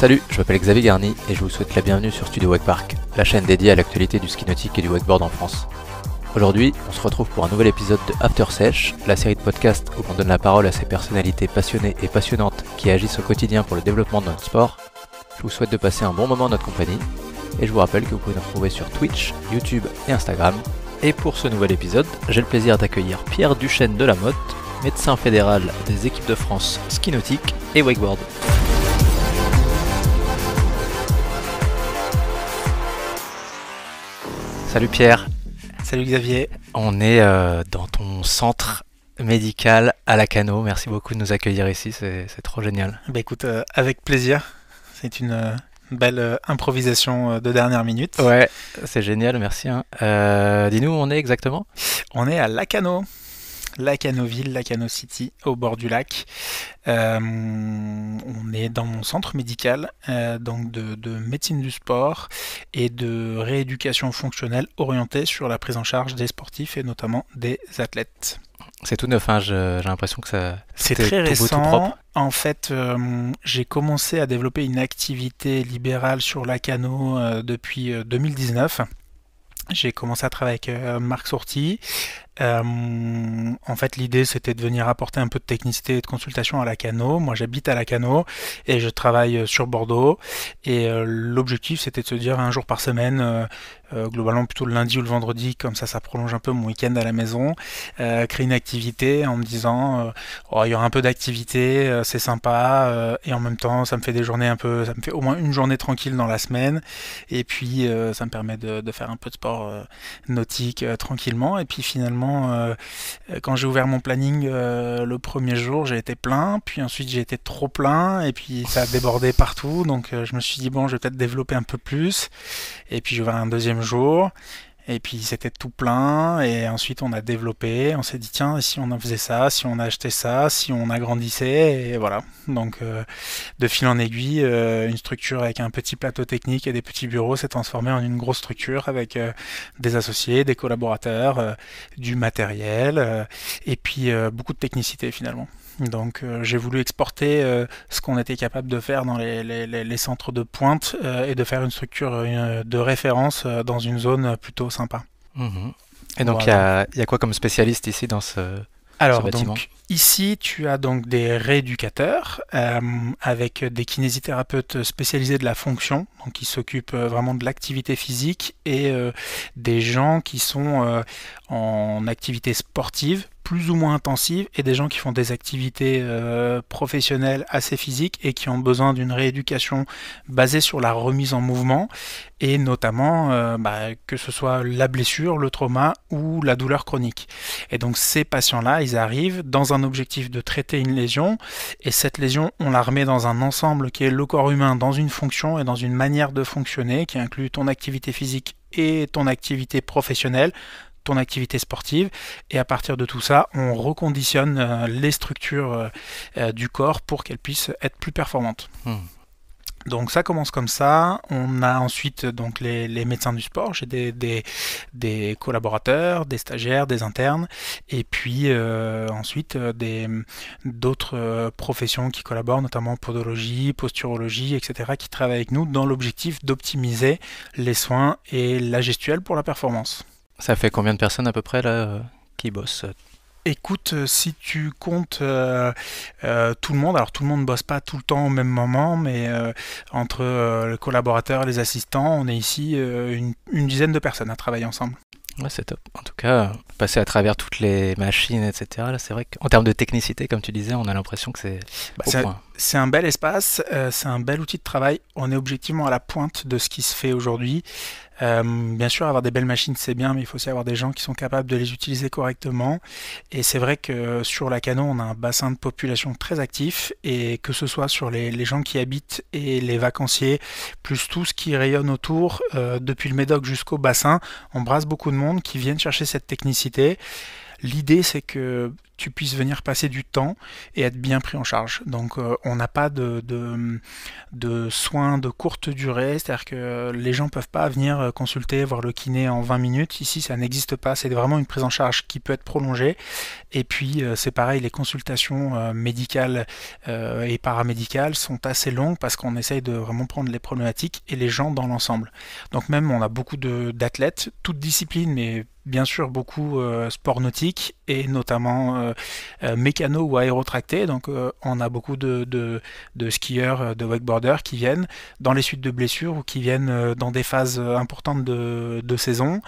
Salut, je m'appelle Xavier Garni et je vous souhaite la bienvenue sur Studio Wake Park, la chaîne dédiée à l'actualité du ski nautique et du wakeboard en France. Aujourd'hui, on se retrouve pour un nouvel épisode de After Sèche, la série de podcasts où on donne la parole à ces personnalités passionnées et passionnantes qui agissent au quotidien pour le développement de notre sport. Je vous souhaite de passer un bon moment en notre compagnie et je vous rappelle que vous pouvez nous retrouver sur Twitch, YouTube et Instagram. Et pour ce nouvel épisode, j'ai le plaisir d'accueillir Pierre Duchesne de la Motte, médecin fédéral des équipes de France ski nautique et wakeboard. Salut Pierre. Salut Xavier. On est euh, dans ton centre médical à Lacano. Merci beaucoup de nous accueillir ici, c'est trop génial. Bah écoute, euh, avec plaisir. C'est une euh, belle improvisation de dernière minute. Ouais, c'est génial, merci. Hein. Dis-nous, où on est exactement On est à Lacano. Lacanoville, Lacano City, au bord du lac. Euh, on est dans mon centre médical, euh, donc de, médecine du sport et de rééducation fonctionnelle orientée sur la prise en charge des sportifs et notamment des athlètes. C'est tout neuf, hein, j'ai l'impression que ça. C'est très En fait, euh, j'ai commencé à développer une activité libérale sur Lacano depuis 2019 j'ai commencé à travailler avec Marc Sorti euh, en fait, l'idée, c'était de venir apporter un peu de technicité et de consultation à la Cano. Moi, j'habite à la Cano et je travaille euh, sur Bordeaux. Et euh, l'objectif, c'était de se dire un jour par semaine, globalement plutôt le lundi ou le vendredi, comme ça, ça prolonge un peu mon week-end à la maison, créer une activité en me disant, oh, il y aura un peu d'activité, c'est sympa. et en même temps, ça me fait des journées un peu, ça me fait au moins une journée tranquille dans la semaine. Et puis, ça me permet de, de, faire un peu de sport nautique tranquillement. Et puis finalement, euh, quand j'ai ouvert mon planning euh, le premier jour, j'ai été plein, puis ensuite j'ai été trop plein, et puis ça a débordé partout. Donc euh, je me suis dit, bon, je vais peut-être développer un peu plus. Et puis j'ai ouvert un deuxième jour. Et puis c'était tout plein. Et ensuite on a développé. On s'est dit tiens si on faisait ça, si on achetait ça, si on agrandissait. Et voilà. Donc euh, de fil en aiguille, euh, une structure avec un petit plateau technique et des petits bureaux s'est transformée en une grosse structure avec euh, des associés, des collaborateurs, du matériel et puis beaucoup de technicité finalement. Donc euh, j'ai voulu exporter euh, ce qu'on était capable de faire dans les, centres de pointe euh, et de faire une structure de référence dans une zone plutôt sympa. Mhm. Et donc il y, a quoi comme spécialiste ici dans ce, Alors, donc, Ici, tu as donc des rééducateurs avec des kinésithérapeutes spécialisés de la fonction, donc qui s'occupent vraiment de l'activité physique, et des gens qui sont en activité sportive, plus ou moins intensive et des gens qui font des activités euh, professionnelles assez physiques et qui ont besoin d'une rééducation basée sur la remise en mouvement et notamment euh, bah, que ce soit la blessure, le trauma ou la douleur chronique. Et donc ces patients-là, ils arrivent dans un objectif de traiter une lésion et cette lésion, on la remet dans un ensemble qui est le corps humain, dans une fonction et dans une manière de fonctionner qui inclut ton activité physique et ton activité professionnelle ton activité sportive. Et à partir de tout ça, on reconditionne euh, les structures euh, euh, du corps pour qu'elles puissent être plus performantes. Hmm. Donc ça commence comme ça. On a ensuite donc les, médecins du sport. J'ai des, collaborateurs, des stagiaires, des internes, et puis ensuite des d'autres professions qui collaborent, notamment podologie, posturologie, etc., qui travaillent avec nous dans l'objectif d'optimiser les soins et la gestuelle pour la performance. Ça fait combien de personnes à peu près là euh, qui bossent Écoute, euh, si tu comptes euh, tout le monde, alors tout le monde ne bosse pas tout le temps au même moment, mais entre le collaborateur, et les assistants, on est ici une, dizaine de personnes à travailler ensemble. Ouais, c'est top. En tout cas, passer à travers toutes les machines, etc., c'est vrai qu'en termes de technicité, comme tu disais, on a l'impression que c'est bah, C'est un bel espace, c'est un bel outil de travail. On est objectivement à la pointe de ce qui se fait aujourd'hui. Euh, bien sûr, avoir des belles machines, c'est bien, mais il faut aussi avoir des gens qui sont capables de les utiliser correctement. Et c'est vrai que euh, sur la Canon, on a un bassin de population très actif, et que ce soit sur les, gens qui habitent et les vacanciers, plus tout ce qui rayonne autour, euh, depuis le Médoc jusqu'au bassin, on brasse beaucoup de monde qui viennent chercher cette technicité. L'idée, c'est que tu puisses venir passer du temps et être bien pris en charge. Donc euh, on n'a pas de, de, soins de courte durée, c'est-à-dire que les gens peuvent pas venir euh, consulter, voir le kiné en 20 minutes. Ici, ça n'existe pas, c'est vraiment une prise en charge qui peut être prolongée. Et puis euh, c'est pareil, les consultations médicales et paramédicales sont assez longues parce qu'on essaye de vraiment prendre les problématiques et les gens dans l'ensemble. Donc même on a beaucoup d'athlètes, toutes disciplines, mais bien sûr beaucoup sport nautique et notamment euh, euh, mécano ou aérotracté, Donc euh, on a beaucoup de, skieurs, de wakeboarders qui viennent dans les suites de blessures ou qui viennent dans des phases importantes de, saison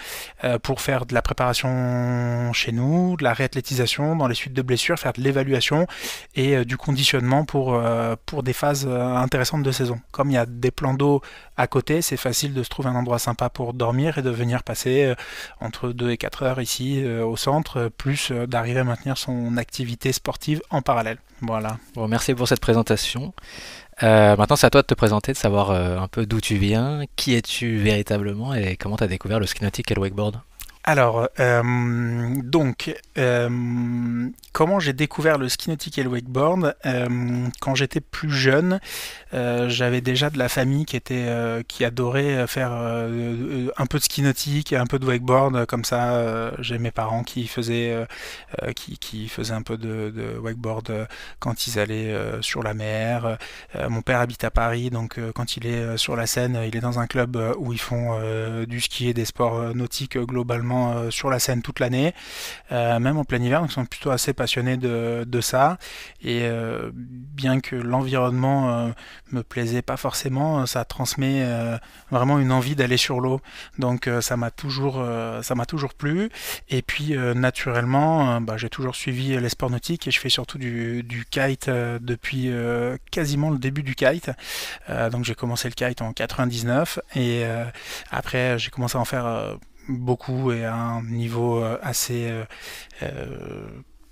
pour faire de la préparation chez nous, de la réathlétisation, dans les suites de blessures, faire de l'évaluation et du conditionnement pour, pour des phases intéressantes de saison. Comme il y a des plans d'eau à côté, c'est facile de se trouver un endroit sympa pour dormir et de venir passer euh, entre 2 et 4 heures ici euh, au centre, euh, plus d'arriver à maintenir son activité sportive en parallèle. Voilà. merci pour cette présentation. maintenant, c'est à toi de te présenter, de savoir un peu d'où tu viens, qui es-tu véritablement et comment tu as découvert le ski et le wakeboard. Alors, donc, comment j'ai découvert le ski et le wakeboard Quand j'étais plus jeune, euh, j'avais déjà de la famille qui était euh, qui adorait euh, faire un peu de ski nautique, un peu de wakeboard comme ça. J'ai mes parents qui faisaient qui, qui, faisaient un peu de, de wakeboard quand ils allaient sur la mer. mon père habite à Paris, donc quand il est sur la Seine, il est dans un club où ils font du ski et des sports nautiques globalement sur la Seine toute l'année, même en plein hiver. Donc ils sont plutôt assez passionnés de, de ça. Et bien que l'environnement me plaisait pas forcément, euh, ça transmet euh, vraiment une envie d'aller sur l'eau. Donc euh, ça m'a toujours, ça m'a toujours plu. Et puis naturellement, bah, j'ai toujours suivi les sports nautiques et je fais surtout du, du kite depuis quasiment le début du kite. donc j'ai commencé le kite en 99 et après j'ai commencé à en faire beaucoup et à un niveau assez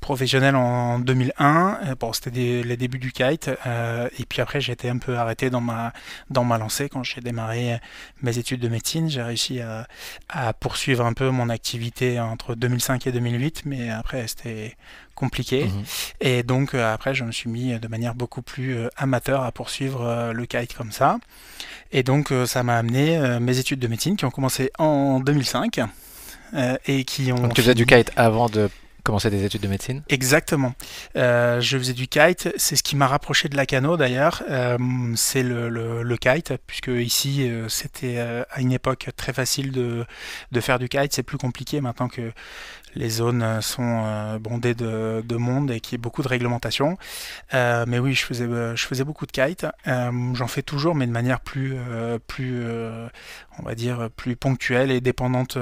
professionnel en 2001. Euh, bon, c'était les débuts du kite. Euh, et puis après, j'ai été un peu arrêté dans ma, dans ma lancée. Quand j'ai démarré euh, mes études de médecine, j'ai réussi à, poursuivre un peu mon activité entre 2005 et 2008. Mais après, c'était compliqué. Mhm. Et donc, après, je me suis mis de manière beaucoup plus amateur à poursuivre le kite comme ça. Et donc, ça m'a amené mes études de médecine qui ont commencé en 2005. et qui ont. Donc tu faisais du kite avant de commencé des études de médecine Exactement. Euh, je faisais du kite. C'est ce qui m'a rapproché de la canoë d'ailleurs. Euh, c'est le, kite, puisque ici, euh, c'était à une époque très facile de, de faire du kite. C'est plus compliqué maintenant que les zones sont bondées de, de monde et qu'il y a beaucoup de réglementation. mais oui, je faisais, je faisais beaucoup de kite. J'en fais toujours, mais de manière plus, plus on va dire, plus ponctuelle et dépendante,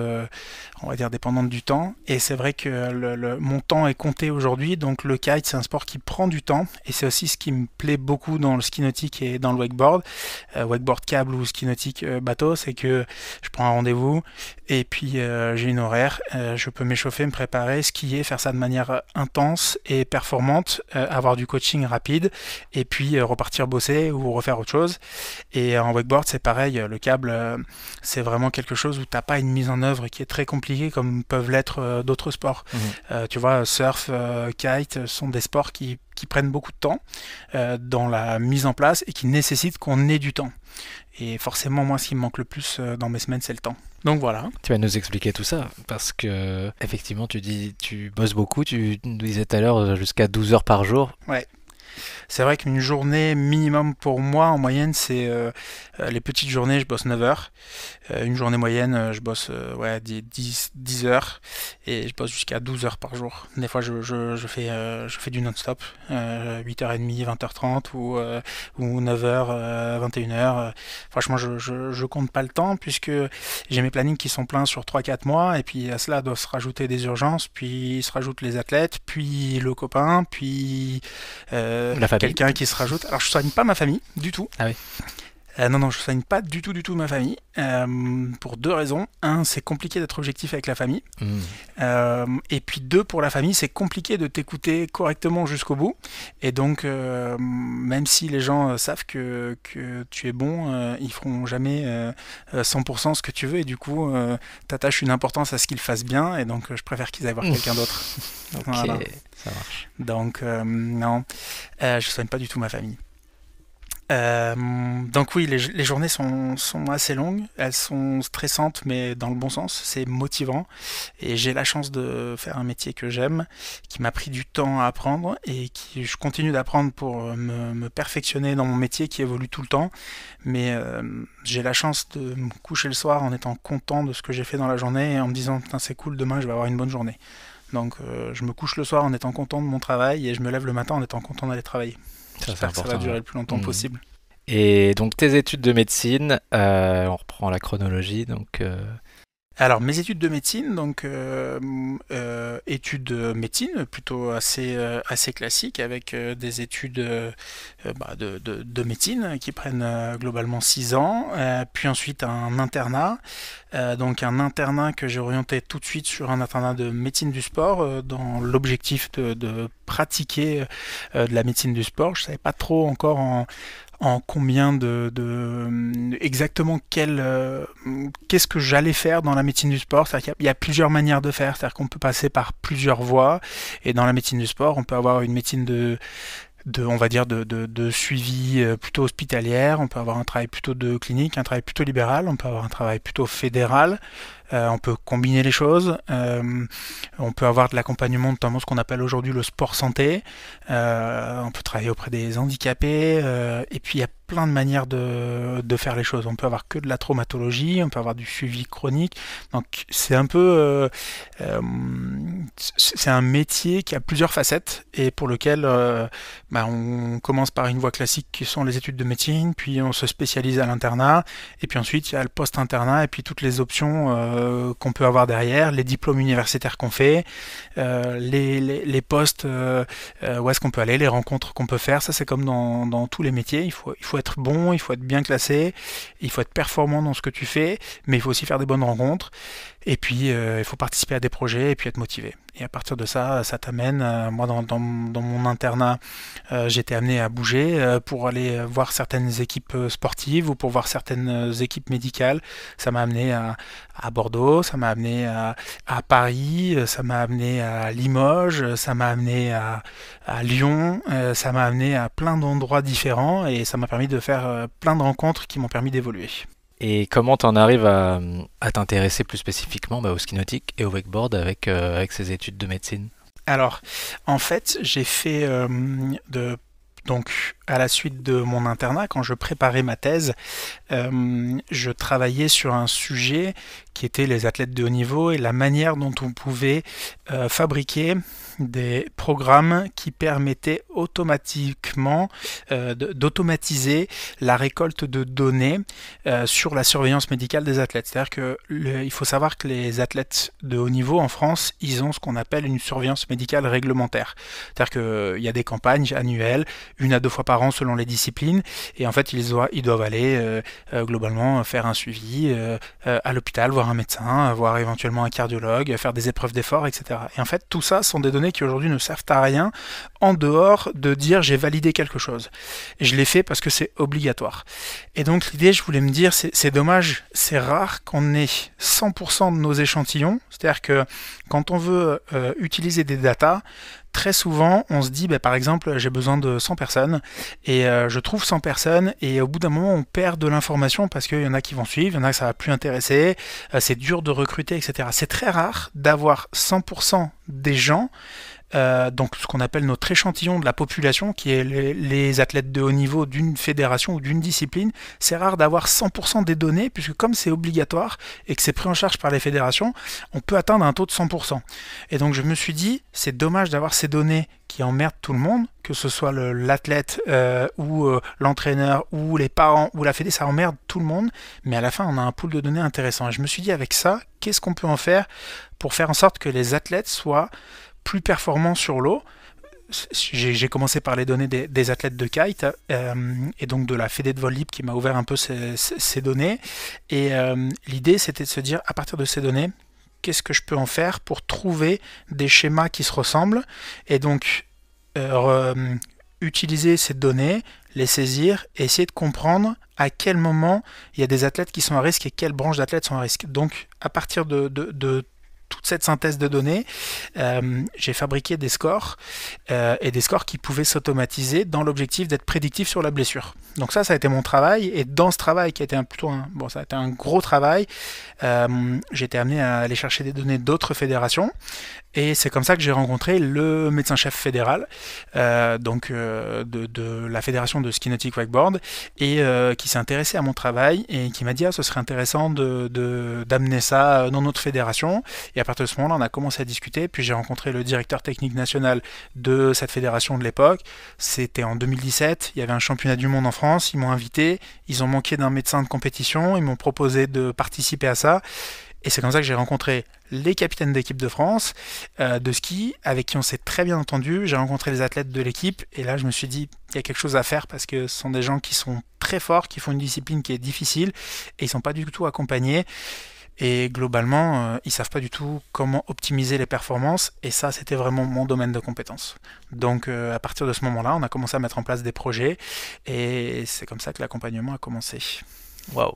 on va dire, dépendante du temps. Et c'est vrai que le mon temps est compté aujourd'hui, donc le kite c'est un sport qui prend du temps et c'est aussi ce qui me plaît beaucoup dans le ski nautique et dans le wakeboard, euh, wakeboard câble ou ski nautique euh, bateau, c'est que je prends un rendez-vous et puis euh, j'ai une horaire, je peux m'échauffer, me préparer, skier, faire ça de manière intense et performante, avoir du coaching rapide et puis repartir bosser ou refaire autre chose. Et en wakeboard c'est pareil, le câble c'est vraiment quelque chose où t'as pas une mise en œuvre qui est très compliquée comme peuvent l'être d'autres sports. Mmh. Euh, tu vois, surf, euh, kite euh, sont des sports qui, prennent beaucoup de temps dans la mise en place et qui nécessitent qu'on ait du temps. Et forcément, moi, ce qui me manque le plus dans mes semaines, c'est le temps. Donc voilà. Tu vas nous expliquer tout ça parce que, effectivement, tu dis, tu bosses beaucoup, tu nous disais tout à l'heure jusqu'à 12 heures par jour. Ouais. C'est vrai qu'une journée minimum pour moi, en moyenne, c'est euh, euh, les petites journées, je bosse 9 heures. Euh, une journée moyenne, je bosse ouais, 10, 10, heures et je bosse jusqu'à 12 heures par jour. Des fois, je, je, je fais, je fais du non-stop, 8h30, 20h30 ou, ou 9h, 21h. Franchement, je, je, compte pas le temps puisque j'ai mes plannings qui sont pleins sur 3-4 mois et puis à cela doivent se rajouter des urgences, puis se rajoutent les athlètes, puis le copain, puis la famille Quelqu'un qui se rajoute. Alors, je soigne pas ma famille du tout. Ah euh, non, non, je soigne pas du tout, du tout ma famille. Euh, pour deux raisons. Un, c'est compliqué d'être objectif avec la famille. Hmm. Euh, et puis deux, pour la famille, c'est compliqué de t'écouter correctement jusqu'au bout. Et donc, même si les gens savent que, que tu es bon, ils feront jamais 100% ce que tu veux. Et du coup, tu attaches une importance à ce qu'ils fassent bien. Et donc, je préfère qu'ils aillent voir quelqu'un d'autre. ok, ça marche. Donc, non, je soigne pas du tout ma famille. Euh, donc oui, les, journées sont, assez longues, elles sont stressantes mais dans le bon sens, c'est motivant et j'ai la chance de faire un métier que j'aime, qui m'a pris du temps à apprendre et qui je continue d'apprendre pour euh, me, perfectionner dans mon métier qui évolue tout le temps, mais euh, j'ai la chance de me coucher le soir en étant content de ce que j'ai fait dans la journée et en me disant putain c'est cool, demain je vais avoir une bonne journée. Donc je me couche le soir en étant content de mon travail et je me lève le matin en étant content d'aller travailler ça va durer le plus longtemps mmh. possible. Et donc tes études de médecine, euh, on reprend la chronologie, donc euh, alors mes études de médecine, donc euh, euh de médecine plutôt assez euh, assez classiques avec euh, des études bah, de, de, médecine hein, qui prennent globalement 6 ans, puis ensuite un internat, donc un internat que j'ai orienté tout de suite sur un internat de médecine du sport dans l'objectif de, de pratiquer de la médecine du sport. Je savais pas trop encore en en combien de, de exactement quel euh, qu'est-ce que j'allais faire dans la médecine du sport. C'est-à-dire y, y, a plusieurs manières de faire, c'est-à-dire qu'on peut passer par plusieurs voies. Et dans la médecine du sport, on peut avoir une médecine de de, on va dire, de, suivi euh, plutôt hospitalière, on peut avoir un travail plutôt de clinique, un travail plutôt libéral, on peut avoir un travail plutôt fédéral, euh, on peut combiner les choses, euh, on peut avoir de l'accompagnement, notamment ce qu'on appelle aujourd'hui le sport santé, on peut travailler auprès des handicapés, et puis il y a plein de manières de, faire les choses. On peut avoir que de la traumatologie, on peut avoir du suivi chronique. Donc c'est un peu... Euh, euh, c'est un métier qui a plusieurs facettes et pour lequel euh, bah, on commence par une voie classique qui sont les études de médecine, puis on se spécialise à l'internat, et puis ensuite il y a le post-internat, et puis toutes les options qu'on peut avoir derrière, les diplômes universitaires qu'on fait, les, les, postes, où est-ce qu'on peut aller, les rencontres qu'on peut faire. Ça c'est comme dans, dans, tous les métiers, il faut, il faut être bon, il faut être bien classé, il faut être performant dans ce que tu fais, mais il faut aussi faire des bonnes rencontres. Et puis, euh, il faut participer à des projets et puis être motivé. Et à partir de ça, ça t'amène. Euh, moi, dans, mon internat, euh, j'étais amené à bouger pour aller voir certaines équipes sportives ou pour voir certaines équipes médicales. Ça m'a amené à, Bordeaux, ça m'a amené à, Paris, ça m'a amené à Limoges, ça m'a amené à, à Lyon, ça m'a amené à plein d'endroits différents et ça m'a permis de faire plein de rencontres qui m'ont permis d'évoluer. Et comment en arrives à, t'intéresser plus spécifiquement bah, au ski nautique et au wakeboard avec, euh, ces études de médecine Alors, en fait, j'ai fait euh, donc, à la suite de mon internat, quand je préparais ma thèse, euh, je travaillais sur un sujet qui était les athlètes de haut niveau et la manière dont on pouvait fabriquer des programmes qui permettaient automatiquement euh, d'automatiser la récolte de données euh, sur la surveillance médicale des athlètes. C'est-à-dire qu'il faut savoir que les athlètes de haut niveau en France, ils ont ce qu'on appelle une surveillance médicale réglementaire. C'est-à-dire qu'il euh, y a des campagnes annuelles, une à deux fois par an selon les disciplines, et en fait ils, doivent, aller globalement faire un suivi à l'hôpital, voir un médecin, voir éventuellement un cardiologue, faire des épreuves d'effort, etc. Et en fait tout ça sont des données qui aujourd'hui ne servent à rien en dehors de dire j'ai validé quelque chose. Et je l'ai fait parce que c'est obligatoire. Et donc l'idée, je voulais me dire, c'est dommage, c'est rare qu'on ait 100% de nos échantillons. C'est-à-dire que quand on veut euh, utiliser des datas, très souvent, on se dit, bah, par exemple, j'ai besoin de 100 personnes, et euh, je trouve 100 personnes, et au bout d'un moment, on perd de l'information parce qu'il y en a qui vont suivre, il y en a que ça va plus intéresser, euh, c'est dur de recruter, etc. C'est très rare d'avoir 100% des gens euh, donc ce qu'on appelle notre échantillon de la population, qui est les, athlètes de haut niveau d'une fédération ou d'une discipline, c'est rare d'avoir 100% des données, puisque comme c'est obligatoire et que c'est pris en charge par les fédérations, on peut atteindre un taux de 100%. Et donc je me suis dit, c'est dommage d'avoir ces données qui emmerdent tout le monde, que ce soit l'athlète euh, ou euh, l'entraîneur ou les parents ou la fédé, ça emmerde tout le monde, mais à la fin on a un pool de données intéressant. Et je me suis dit avec ça, qu'est-ce qu'on peut en faire pour faire en sorte que les athlètes soient plus performant sur l'eau. J'ai commencé par les données des, athlètes de kite euh, et donc de la Fédé de vol qui m'a ouvert un peu ces, données. Et euh, l'idée c'était de se dire à partir de ces données, qu'est-ce que je peux en faire pour trouver des schémas qui se ressemblent et donc euh, utiliser ces données, les saisir et essayer de comprendre à quel moment il y a des athlètes qui sont à risque et quelles branches d'athlètes sont à risque. Donc à partir de, de toute cette synthèse de données, euh, j'ai fabriqué des scores euh, et des scores qui pouvaient s'automatiser dans l'objectif d'être prédictif sur la blessure. Donc ça, ça a été mon travail et dans ce travail qui a été un, plutôt un, bon, ça a été un gros travail, euh, j'ai été amené à aller chercher des données d'autres fédérations et c'est comme ça que j'ai rencontré le médecin-chef fédéral euh, donc, euh, de, la fédération de ski nautique wakeboard et euh, qui s'est intéressé à mon travail et qui m'a dit ah, ce serait intéressant de, d'amener ça dans notre fédération. Et à partir de ce moment-là, on a commencé à discuter. Puis j'ai rencontré le directeur technique national de cette fédération de l'époque. C'était en 2017. Il y avait un championnat du monde en France. Ils m'ont invité. Ils ont manqué d'un médecin de compétition. Ils m'ont proposé de participer à ça. Et c'est comme ça que j'ai rencontré les capitaines d'équipe de France euh, de ski, avec qui on s'est très bien entendu. J'ai rencontré les athlètes de l'équipe, et là je me suis dit, il y a quelque chose à faire parce que ce sont des gens qui sont très forts, qui font une discipline qui est difficile, et ils sont pas du tout accompagnés. Et globalement, ils euh, ils savent pas du tout comment optimiser les performances. Et ça, c'était vraiment mon domaine de compétence. Donc, euh, à partir de ce moment-là, on a commencé à mettre en place des projets. Et c'est comme ça que l'accompagnement a commencé. Waouh,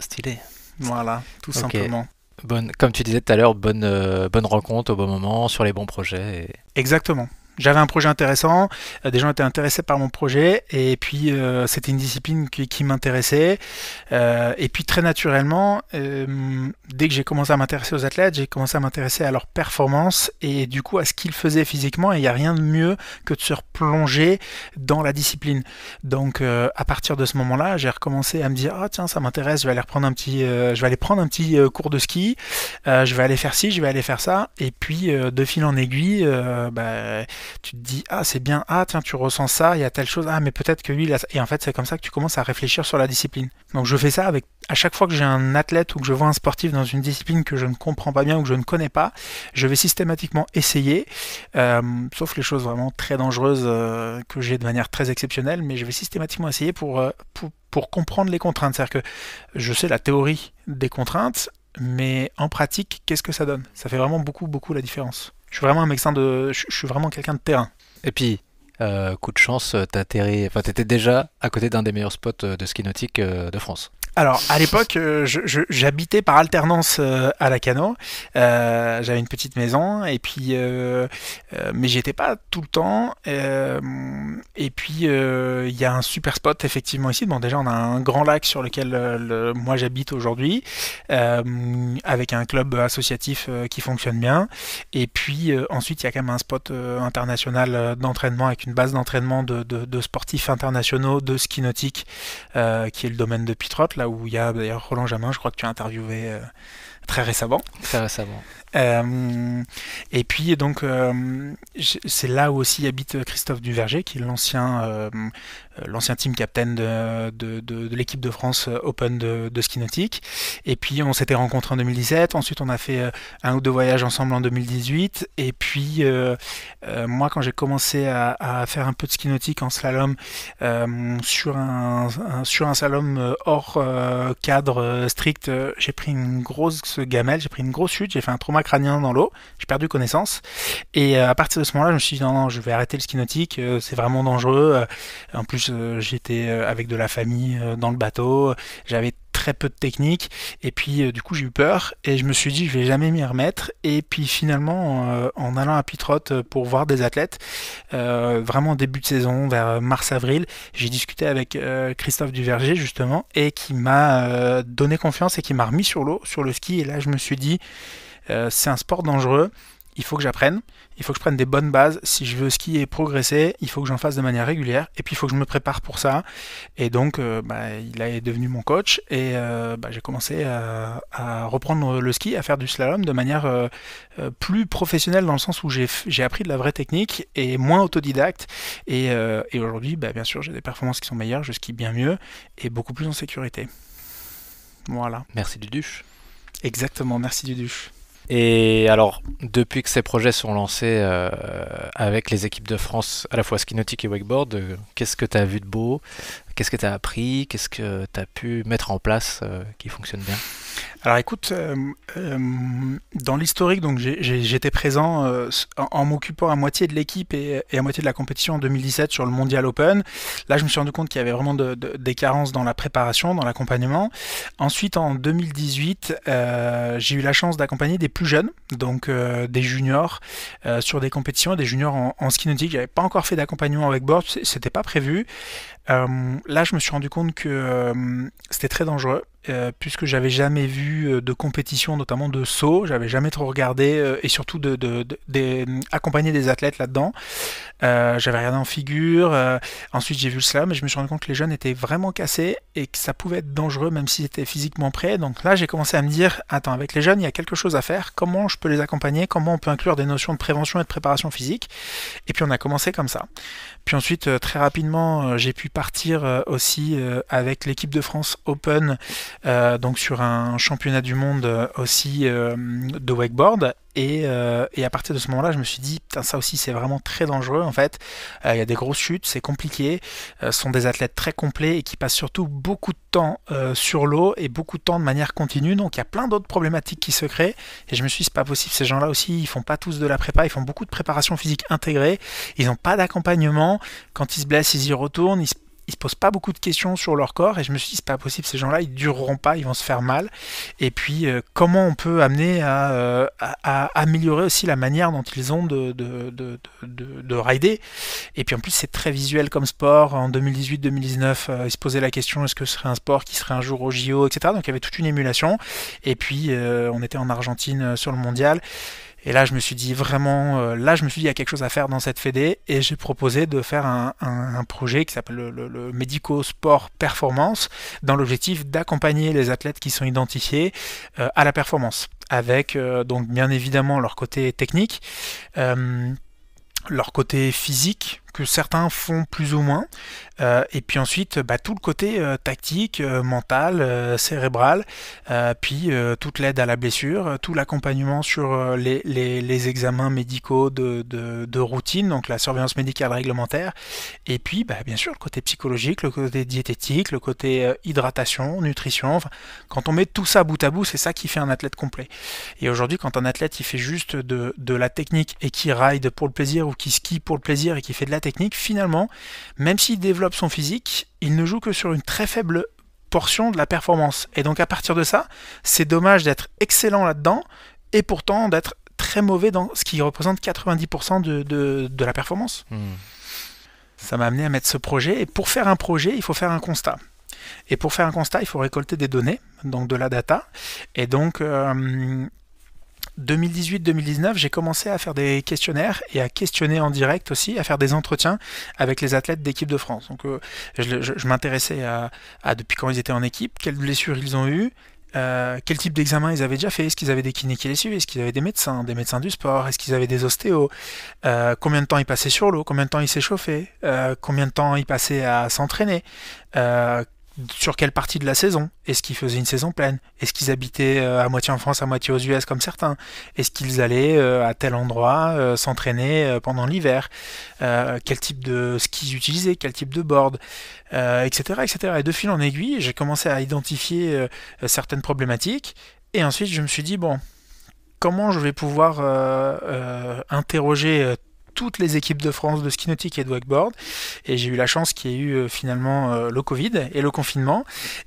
stylé. Voilà, tout simplement comme tu disais tout à l'heure, euh, bonne, rencontre au bon moment, sur les bons projets. Exactement j'avais un projet intéressant, euh, des gens étaient intéressés par mon projet, et puis euh, c'était une discipline qui, m'intéressait. Euh, et puis très naturellement, dès que j'ai commencé à m'intéresser aux athlètes, j'ai commencé à m'intéresser à leur performance et du coup à ce qu'ils faisaient physiquement. Et il n'y a rien de mieux que de se replonger dans la discipline. Donc à partir de ce moment-là, j'ai recommencé à me dire ah tiens ça m'intéresse, je vais aller prendre un petit, je vais aller prendre un petit cours de ski, je vais aller faire ci, je vais aller faire ça. Et puis de fil en aiguille, bah, tu te dis ah c'est bien, ah tiens tu ressens ça, il y a telle chose, ah mais peut-être que lui il et en fait c'est comme ça que tu commences à réfléchir sur la discipline. Donc je fais ça avec à chaque fois que j'ai un athlète ou que je vois un sportif dans une discipline que je ne comprends pas bien ou que je ne connais pas, je vais systématiquement essayer, euh, sauf les choses vraiment très dangereuses euh, que j'ai de manière très exceptionnelle, mais je vais systématiquement essayer euh, pour comprendre les contraintes. C'est-à-dire que je sais la théorie des contraintes, mais en pratique, qu'est-ce que ça donne Ça fait vraiment beaucoup, beaucoup la différence. Je suis vraiment un médecin de. Je, suis vraiment quelqu'un de terrain. Et puis, euh, coup de chance, t'atterris. Enfin, déjà à côté d'un des meilleurs spots euh, de ski nautique euh, de France. Alors, à l'époque, euh, j'habitais par alternance euh, à Lacanau. Euh, J'avais une petite maison, et puis, euh, mais j'y étais pas tout le temps. et puis, il y a un super spot effectivement ici. Bon, déjà, on a un grand lac sur lequel moi j'habite aujourd'hui, avec un club associatif qui fonctionne bien. Et puis, ensuite, il y a quand même un spot international d'entraînement avec une base d'entraînement de, sportifs internationaux de ski nautique, qui est le domaine de Pitrot où il y a d'ailleurs Roland Jamin, je crois que tu as interviewé euh, très récemment. Très récemment. Euh, et puis donc euh, c'est là où aussi habite Christophe Duverger, qui est l'ancien euh, l'ancien team captain de, de, l'équipe de France euh, Open de, ski nautique. Et puis on s'était rencontré en 2017, ensuite on a fait euh, un ou deux voyages ensemble en 2018. Et puis moi quand j'ai commencé à, faire un peu de ski nautique en slalom sur, un, sur un slalom hors cadre strict, j'ai pris une grosse gamelle, j'ai pris une grosse chute, j'ai fait un trauma crânien dans l'eau, j'ai perdu connaissance. Et à partir de ce moment-là, je me suis dit non, non, je vais arrêter le ski nautique, c'est vraiment dangereux. En plus, euh, j'étais euh, avec de la famille euh, dans le bateau, j'avais très peu de technique et puis du coup j'ai eu peur et je me suis dit je vais jamais m'y remettre et puis finalement en allant à Pitrotte pour voir des athlètes vraiment début de saison vers mars avril j'ai discuté avec Christophe Duverger justement et qui m'a donné confiance et qui m'a remis sur l'eau sur le ski et là je me suis dit c'est un sport dangereux il faut que j'apprenne, il faut que je prenne des bonnes bases. Si je veux skier et progresser, il faut que j'en fasse de manière régulière. Et puis il faut que je me prépare pour ça. Et donc, euh, bah, il est devenu mon coach. Et euh, bah, j'ai commencé à, reprendre le ski, à faire du slalom de manière euh, plus professionnelle, dans le sens où j'ai appris de la vraie technique et moins autodidacte. Et, aujourd'hui, bah, bien sûr, j'ai des performances qui sont meilleures, je skie bien mieux et beaucoup plus en sécurité. Voilà. Merci Duduche. Exactement, merci Duduche. Et alors, depuis que ces projets sont lancés euh, avec les équipes de France, à la fois ski et wakeboard, euh, qu'est-ce que tu as vu de beau Qu'est-ce que tu as appris Qu'est-ce que tu as pu mettre en place euh, qui fonctionne bien Alors écoute, euh, euh, dans l'historique, donc j'étais présent en, m'occupant à moitié de l'équipe et, à moitié de la compétition en 2017 sur le Mondial Open. Là, je me suis rendu compte qu'il y avait vraiment des carences dans la préparation, dans l'accompagnement. Ensuite, en 2018, j'ai eu la chance d'accompagner des plus jeunes, donc des juniors, sur des compétitions, des juniors en, en ski nautique. J'avais pas encore fait d'accompagnement avec board, n'était pas prévu. Euh, là, je me suis rendu compte que euh, c'était très dangereux. Euh, puisque j'avais jamais vu de compétition, notamment de saut, j'avais jamais trop regardé, et surtout de, des athlètes là-dedans. j'avais regardé en figure, ensuite j'ai vu cela, mais je me suis rendu compte que les jeunes étaient vraiment cassés et que ça pouvait être dangereux même s'ils étaient physiquement prêts. Donc là j'ai commencé à me dire, attends, avec les jeunes, il y a quelque chose à faire, comment je peux les accompagner, comment on peut inclure des notions de prévention et de préparation physique. Et puis on a commencé comme ça. Puis ensuite, euh, très rapidement, euh, j'ai pu partir euh, aussi avec l'équipe de France Open, donc sur un championnat du monde aussi de wakeboard. Euh, et, à partir de ce moment-là, je me suis dit, ça aussi, c'est vraiment très dangereux, en fait. Euh, il y a des grosses chutes, c'est compliqué. Euh, ce sont des athlètes très complets et qui passent surtout beaucoup de temps sur l'eau et beaucoup de temps de manière continue. Donc, il y a plein d'autres problématiques qui se créent. Et je me suis dit, c'est pas possible. Ces gens-là aussi, ils font pas tous de la prépa. Ils font beaucoup de préparation physique intégrée. Ils n'ont pas d'accompagnement. Quand ils se blessent, ils y retournent ils se posent pas beaucoup de questions sur leur corps et je me suis dit c'est pas possible ces gens-là ils dureront pas ils vont se faire mal et puis euh, comment on peut amener euh, à, améliorer aussi la manière dont ils ont de, de, de, rider et puis en plus c'est très visuel comme sport en 2018-2019 euh, ils se posaient la question est-ce que ce serait un sport qui serait un jour au JO etc donc il y avait toute une émulation et puis on était en Argentine sur le mondial et là, je me suis dit vraiment, euh, là, je me suis dit, il y a quelque chose à faire dans cette fédé, e et j'ai proposé de faire un, projet qui s'appelle le, médico-sport performance, dans l'objectif d'accompagner les athlètes qui sont identifiés euh, à la performance, avec euh, donc bien évidemment leur côté technique. leur côté physique, que certains font plus ou moins. Euh, et puis ensuite, bah, tout le côté euh, tactique, euh, mental, cérébral, puis toute l'aide à la blessure, tout l'accompagnement sur les, examens médicaux de, routine, donc la surveillance médicale réglementaire, et puis bah, bien sûr le côté psychologique, le côté diététique, le côté hydratation, nutrition. Enfin, quand on met tout ça bout à bout, c'est ça qui fait un athlète complet. Et aujourd'hui, quand un athlète il fait juste de, de la technique et qui ride pour le plaisir ou qui skie pour le plaisir et qui fait de la technique, finalement, même s'il développe son physique, il ne joue que sur une très faible portion de la performance. Et donc à partir de ça, c'est dommage d'être excellent là-dedans et pourtant d'être très mauvais dans ce qui représente 90% de, la performance. Hmm. Ça m'a amené à mettre ce projet. Et pour faire un projet, il faut faire un constat. Et pour faire un constat, il faut récolter des données, donc de la data. Et donc, euh, 2018-2019, j'ai commencé à faire des questionnaires et à questionner en direct aussi, à faire des entretiens avec les athlètes d'équipe de France. Donc euh, je, m'intéressais à, depuis quand ils étaient en équipe, quelles blessures ils ont eues, euh, quel type d'examen ils avaient déjà fait, est-ce qu'ils avaient des kinés qui les suivaient, est-ce qu'ils avaient des médecins, des médecins du sport, est-ce qu'ils avaient des ostéos, euh, combien de temps ils passaient sur l'eau, combien de temps ils s'échauffaient, combien de temps ils passaient à s'entraîner, sur quelle partie de la saison Est-ce qu'ils faisaient une saison pleine Est-ce qu'ils habitaient euh, à moitié en France, à moitié aux US comme certains Est-ce qu'ils allaient euh, à tel endroit euh, s'entraîner pendant l'hiver Quel type de skis utilisaient Quel type de board Etc. etc. Et de fil en aiguille, j'ai commencé à identifier certaines problématiques et ensuite je me suis dit, bon, comment je vais pouvoir interroger toutes les équipes de France de ski nautique et de wakeboard. Et j'ai eu la chance qu'il y ait eu euh, finalement euh, le Covid et le confinement.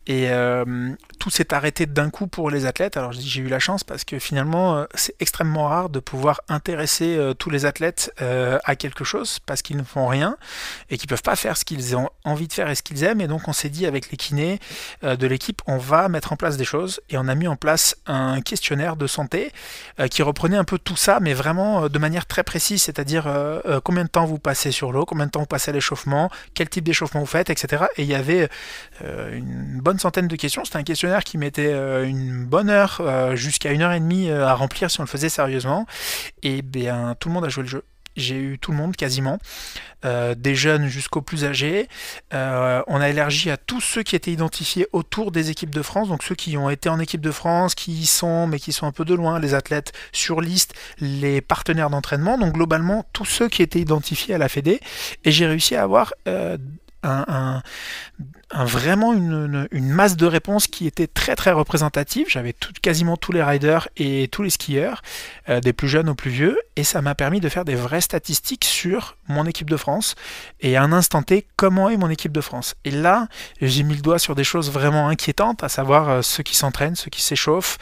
Et euh, tout s'est arrêté d'un coup pour les athlètes. Alors j'ai eu la chance parce que finalement c'est extrêmement rare de pouvoir intéresser tous les athlètes à quelque chose parce qu'ils ne font rien et qu'ils ne peuvent pas faire ce qu'ils ont envie de faire et ce qu'ils aiment. Et donc on s'est dit avec les kinés de l'équipe, on va mettre en place des choses. Et on a mis en place un questionnaire de santé qui reprenait un peu tout ça, mais vraiment de manière très précise, c'est-à-dire euh, euh, combien de temps vous passez sur l'eau, combien de temps vous passez à l'échauffement, quel type d'échauffement vous faites, etc. Et il y avait euh, une bonne centaine de questions. C'était un questionnaire qui mettait une bonne heure jusqu'à une heure et demie à remplir si on le faisait sérieusement. Et bien tout le monde a joué le jeu j'ai eu tout le monde quasiment, euh, des jeunes jusqu'aux plus âgés. Euh, on a élargi à tous ceux qui étaient identifiés autour des équipes de France, donc ceux qui ont été en équipe de France, qui y sont, mais qui sont un peu de loin, les athlètes sur liste, les partenaires d'entraînement, donc globalement tous ceux qui étaient identifiés à la Fédé. Et j'ai réussi à avoir euh, un, vraiment une, masse de réponses qui était très très représentative. J'avais tout, quasiment tous les riders et tous les skieurs, euh, des plus jeunes aux plus vieux, et ça m'a permis de faire des vraies statistiques sur mon équipe de France et à un instant T, comment est mon équipe de France. Et là, j'ai mis le doigt sur des choses vraiment inquiétantes, à savoir euh, ceux qui s'entraînent, ceux qui s'échauffent,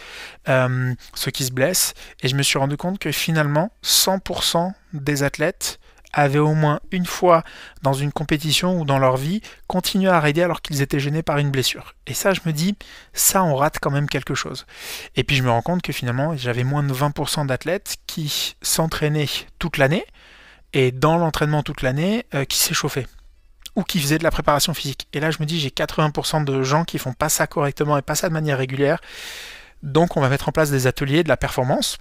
euh, ceux qui se blessent, et je me suis rendu compte que finalement, 100% des athlètes avaient au moins une fois dans une compétition ou dans leur vie continué à raider alors qu'ils étaient gênés par une blessure. Et ça, je me dis, ça, on rate quand même quelque chose. Et puis je me rends compte que finalement, j'avais moins de 20% d'athlètes qui s'entraînaient toute l'année, et dans l'entraînement toute l'année, euh, qui s'échauffaient ou qui faisaient de la préparation physique. Et là, je me dis, j'ai 80% de gens qui font pas ça correctement et pas ça de manière régulière. Donc, on va mettre en place des ateliers de la performance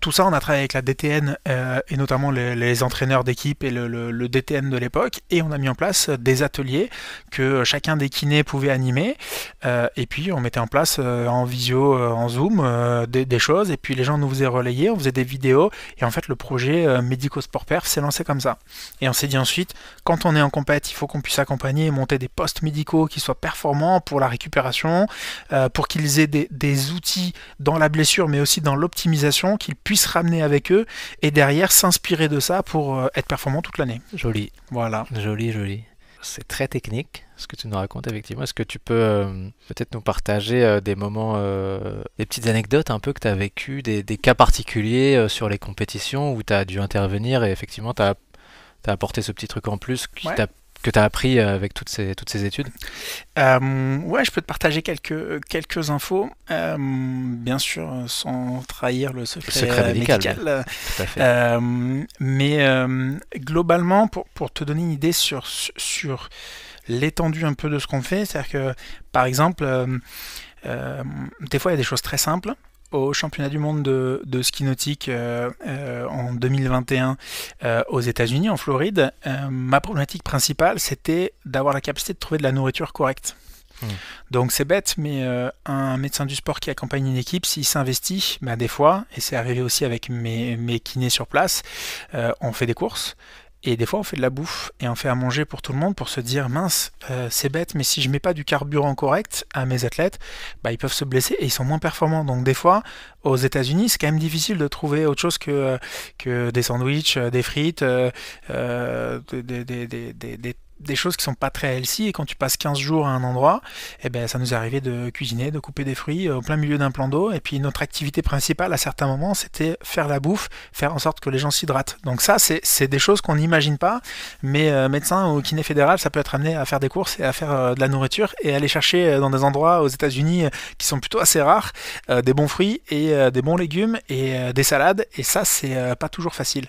tout ça, on a travaillé avec la DTN euh, et notamment les, entraîneurs d'équipe et le, DTN de l'époque, et on a mis en place des ateliers que chacun des kinés pouvait animer, euh, et puis on mettait en place euh, en visio, en zoom, des, choses, et puis les gens nous faisaient relayer, on faisait des vidéos, et en fait le projet médico-sport perf s'est lancé comme ça. Et on s'est dit ensuite, quand on est en compète, il faut qu'on puisse accompagner et monter des postes médicaux qui soient performants pour la récupération, pour qu'ils aient des, des outils dans la blessure, mais aussi dans l'optimisation, qu'ils puissent puisse ramener avec eux et derrière s'inspirer de ça pour euh, être performant toute l'année. Joli. Voilà. Joli, joli. C'est très technique ce que tu nous racontes effectivement. Est-ce que tu peux euh, peut-être nous partager euh, des moments, des petites anecdotes un peu que tu as vécu des, cas particuliers sur les compétitions où tu as dû intervenir et effectivement tu as, apporté ce petit truc en plus qui t'a que tu as appris euh, avec toutes ces, toutes ces études euh, Ouais, je peux te partager quelques, quelques infos, euh, bien sûr sans trahir le secret, médical. mais globalement, pour, te donner une idée sur, sur l'étendue un peu de ce qu'on fait, c'est-à-dire que par exemple, des fois il y a des choses très simples au championnat du monde de, ski nautique euh, euh, en 2021 euh, aux États-Unis, en Floride, ma problématique principale, c'était d'avoir la capacité de trouver de la nourriture correcte. Hmm. Donc c'est bête, mais un médecin du sport qui accompagne une équipe, s'il s'investit, mais bah, des fois, et c'est arrivé aussi avec mes, mes kinés sur place, on fait des courses et des fois, on fait de la bouffe et on fait à manger pour tout le monde pour se dire mince, euh, c'est bête, mais si je mets pas du carburant correct à mes athlètes, bah, ils peuvent se blesser et ils sont moins performants. Donc, des fois, aux États-Unis, c'est quand même difficile de trouver autre chose que, que des sandwichs, euh, des frites, euh, des des choses qui sont pas très healthy et quand tu passes 15 jours à un endroit, eh ben, ça nous arrivait de cuisiner, de couper des fruits euh, au plein milieu d'un plan d'eau et puis notre activité principale à certains moments c'était faire la bouffe, faire en sorte que les gens s'hydratent. Donc ça c'est des choses qu'on n'imagine pas, mais euh, médecin ou kiné fédéral ça peut être amené à faire des courses et à faire euh, de la nourriture et aller chercher dans des endroits aux États-Unis qui sont plutôt assez rares des bons fruits et des bons légumes et des salades et ça c'est pas toujours facile.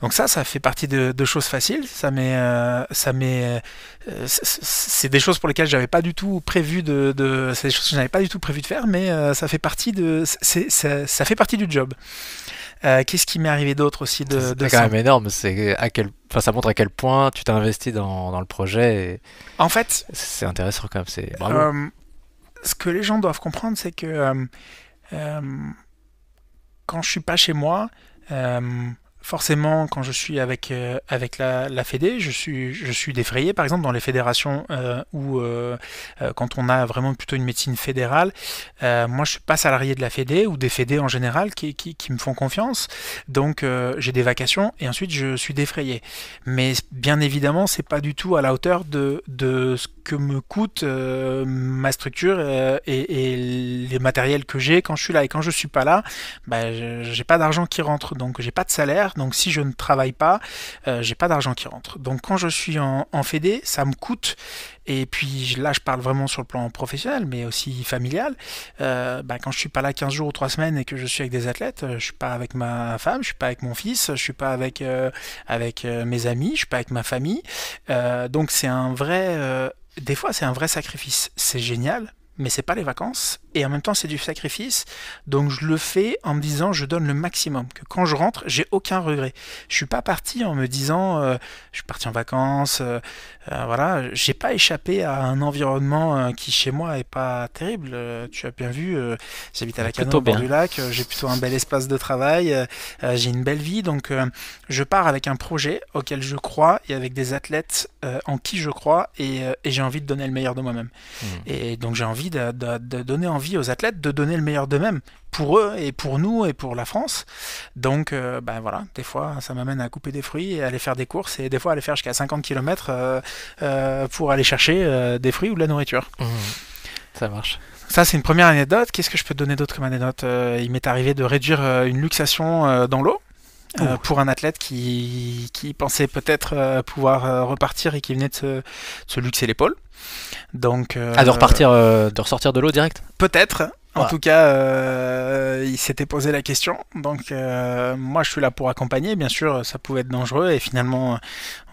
Donc ça, ça fait partie de, choses faciles. Ça met, euh, ça met, euh, c'est des choses pour lesquelles j'avais pas du tout prévu de, c'est choses que j'avais pas du tout prévu de faire, mais euh, ça fait partie de, ça, fait partie du job. Qu'est-ce qui m'est arrivé d'autre aussi de, C'est quand même énorme. C'est à quel, enfin, ça montre à quel point tu t'es investi dans, le projet. En fait, c'est intéressant quand même. C'est ce que les gens doivent comprendre, c'est que quand je suis pas chez moi forcément, quand je suis avec, euh, avec la, la Fédé, je suis, je suis défrayé. Par exemple, dans les fédérations euh, où, euh, quand on a vraiment plutôt une médecine fédérale, moi, je ne suis pas salarié de la Fédé ou des Fédés en général qui, me font confiance. Donc, j'ai des vacations et ensuite, je suis défrayé. Mais bien évidemment, c'est pas du tout à la hauteur de, de ce me coûte euh, ma structure euh, et, les matériels que j'ai quand je suis là. Et quand je suis pas là, bah, j'ai pas d'argent qui rentre, donc j'ai pas de salaire. Donc si je ne travaille pas, euh, j'ai pas d'argent qui rentre. Donc quand je suis en, en ça me coûte et puis là, je parle vraiment sur le plan professionnel, mais aussi familial. Euh, bah, quand je suis pas là 15 jours ou 3 semaines et que je suis avec des athlètes, euh, je suis pas avec ma femme, je suis pas avec mon fils, je suis pas avec, euh, avec euh, mes amis, je suis pas avec ma famille. donc c'est un vrai... des fois, c'est un vrai sacrifice. C'est génial, mais c'est pas les vacances, et en même temps c'est du sacrifice, donc je le fais en me disant je donne le maximum, que quand je rentre, j'ai aucun regret. Je suis pas parti en me disant euh, je suis parti en vacances, euh, euh, voilà, j'ai pas échappé à un environnement qui chez moi est pas terrible. tu as bien vu, j'habite à la Canne au bord du lac, j'ai plutôt un bel espace de travail, j'ai une belle vie, donc je pars avec un projet auquel je crois et avec des athlètes en qui je crois, et, j'ai envie de donner le meilleur de moi-même. Mmh. Et donc j'ai envie de, donner envie aux athlètes de donner le meilleur d'eux-mêmes pour eux et pour nous et pour la France. Donc euh, ben voilà, des fois ça m'amène à couper des fruits et aller faire des courses et des fois aller faire jusqu'à 50 km euh, euh, pour aller chercher des fruits ou de la nourriture. Mmh. Ça marche. Ça, c'est une première anecdote. Qu'est-ce que je peux te donner d'autre comme anecdote Il m'est arrivé de réduire une luxation dans l'eau. Euh, pour un athlète qui, pensait peut-être euh, pouvoir euh, repartir et qui venait de se, luxer l'épaule. Donc, ah, de repartir, de ressortir de l'eau direct Peut-être. En tout cas, euh, il s'était posé la question. Donc, euh, moi, je suis là pour accompagner. Bien sûr, ça pouvait être dangereux. Et finalement,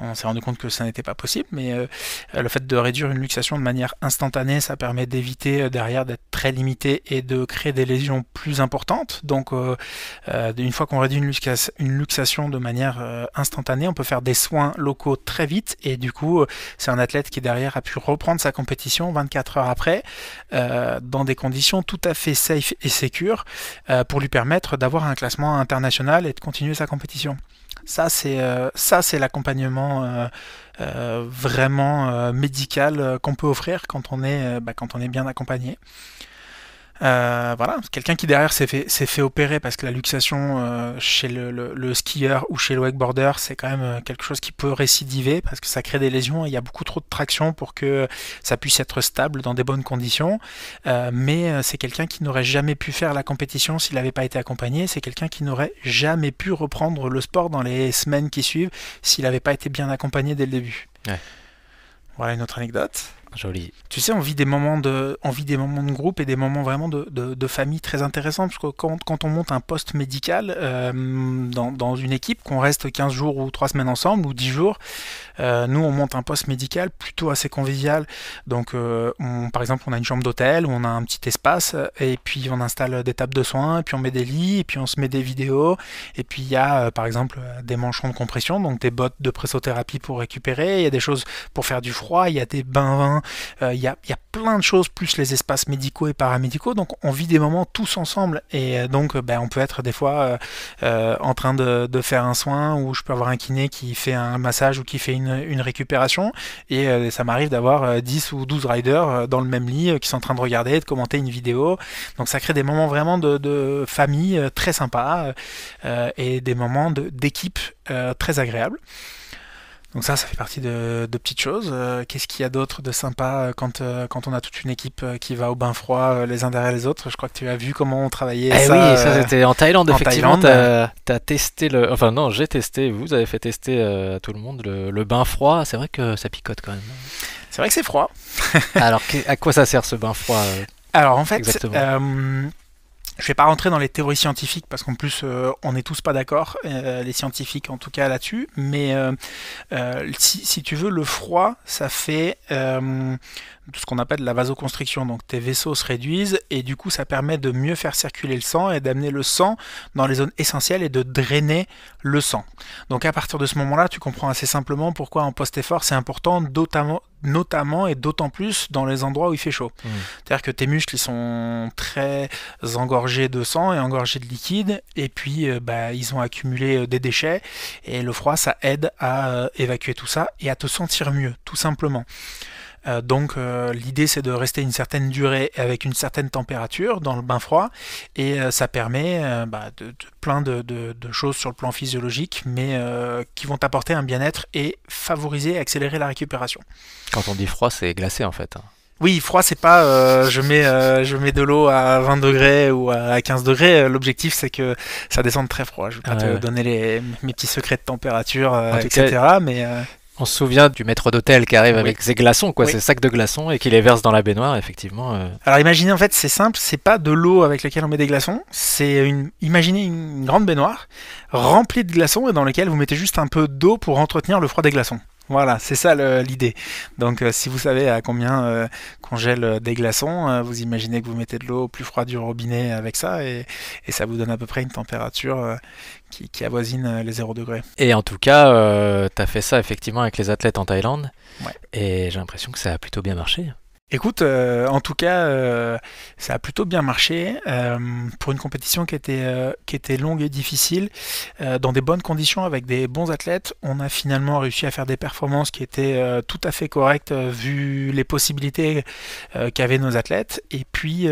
on s'est rendu compte que ça n'était pas possible. Mais euh, le fait de réduire une luxation de manière instantanée, ça permet d'éviter derrière d'être très limité et de créer des lésions plus importantes. Donc, une fois qu'on réduit une, luxation, de manière instantanée, on peut faire des soins locaux très vite. Et du coup, c'est un athlète qui derrière a pu reprendre sa compétition 24 heures après, dans des conditions tout à fait safe et secure euh, pour lui permettre d'avoir un classement international et de continuer sa compétition. Ça, c'est euh, c'est l'accompagnement euh, vraiment médical qu'on peut offrir quand on est, bah, quand on est bien accompagné. Euh, voilà, quelqu'un qui derrière s'est fait, opérer parce que la luxation euh, chez le, skieur ou chez le wakeboarder, c'est quand même euh, quelque chose qui peut récidiver parce que ça crée des lésions et il y a beaucoup trop de traction pour que ça puisse être stable dans des bonnes conditions. mais c'est quelqu'un qui n'aurait jamais pu faire la compétition s'il n'avait pas été accompagné. C'est quelqu'un qui n'aurait jamais pu reprendre le sport dans les semaines qui suivent s'il n'avait pas été bien accompagné dès le début. Voilà une autre anecdote. Joli. Tu sais, on vit des moments de, on des moments de groupe et des moments vraiment de, famille très intéressants, parce que quand, on monte un poste médical euh, dans, une équipe, qu'on reste 15 jours ou 3 semaines ensemble, ou 10 jours, euh, nous on monte un poste médical plutôt assez convivial. Donc euh, par exemple, on a une chambre d'hôtel, on a un petit espace, et puis on installe des tables de soins, et puis on met des lits, et puis on se met des vidéos, et puis il y a par exemple des manchons de compression, donc des bottes de pressothérapie pour récupérer, il y a des choses pour faire du froid, il y a des bains euh, il y, a, plein de choses, plus les espaces médicaux et paramédicaux, donc on vit des moments tous ensemble, et euh, donc euh, ben, on peut être des fois en train de, faire un soin, ou je peux avoir un kiné qui fait un massage ou qui fait une, récupération, et ça m'arrive d'avoir 10 ou 12 riders dans le même lit qui sont en train de regarder, de commenter une vidéo, donc ça crée des moments vraiment de, famille très sympa, et des moments d'équipe très agréables. Donc ça, ça fait partie de, petites choses. Euh, qu'est-ce qu'il y a d'autre de sympa euh, quand, euh, quand on a toute une équipe qui va au bain froid les uns derrière les autres Je crois que tu as vu comment on travaillait eh Oui, ça c'était en Thaïlande, effectivement. Tu as, testé le... Enfin non, j'ai testé, vous avez fait tester à tout le monde le, le bain froid. C'est vrai que ça picote quand même. C'est vrai que c'est froid. Alors à quoi ça sert ce bain froid Alors en fait, je ne vais pas rentrer dans les théories scientifiques parce qu'en plus euh, on n'est tous pas d'accord, euh, les scientifiques en tout cas là-dessus, mais euh, si, tu veux, le froid, ça fait ce qu'on appelle la vasoconstriction. Donc tes vaisseaux se réduisent et du coup ça permet de mieux faire circuler le sang et d'amener le sang dans les zones essentielles et de drainer le sang. Donc à partir de ce moment-là, tu comprends assez simplement pourquoi en post-effort c'est important, notamment, et d'autant plus dans les endroits où il fait chaud. Mmh. C'est-à-dire que tes muscles ils sont très engorgés de sang et engorgés de liquide et puis euh, bah, ils ont accumulé euh, des déchets et le froid ça aide à euh, évacuer tout ça et à te sentir mieux tout simplement. Euh, donc euh, l'idée c'est de rester une certaine durée avec une certaine température dans le bain froid et euh, ça permet bah, de, plein de, choses sur le plan physiologique mais qui vont apporter un bien-être et favoriser, accélérer la récupération. Quand on dit froid c'est glacé en fait. Oui, froid, c'est pas je mets je mets de l'eau à 20 degrés ou à 15 degrés. L'objectif c'est que ça descende très froid. Je vais pas te donner les, mes petits secrets de température, etc. mais on se souvient du maître d'hôtel qui arrive avec ses glaçons, quoi, ses sacs de glaçons, et qui les verse dans la baignoire, effectivement. Euh. Alors imaginez, en fait, c'est simple, c'est pas de l'eau avec laquelle on met des glaçons, c'est une. Imaginez une grande baignoire remplie de glaçons et dans laquelle vous mettez juste un peu d'eau pour entretenir le froid des glaçons. Voilà, c'est ça l'idée. Donc euh, si vous savez à combien congèle euh, euh, des glaçons, vous imaginez que vous mettez de l'eau plus froide du robinet avec ça et, ça vous donne à peu près une température qui, avoisine les 0 degrés. Et en tout cas, tu as fait ça effectivement avec les athlètes en Thaïlande et j'ai l'impression que ça a plutôt bien marché. Écoute, euh, en tout cas, euh, ça a plutôt bien marché euh, pour une compétition qui était, qui était longue et difficile. dans des bonnes conditions, avec des bons athlètes, on a finalement réussi à faire des performances qui étaient tout à fait correctes vu les possibilités qu'avaient nos athlètes. Et puis,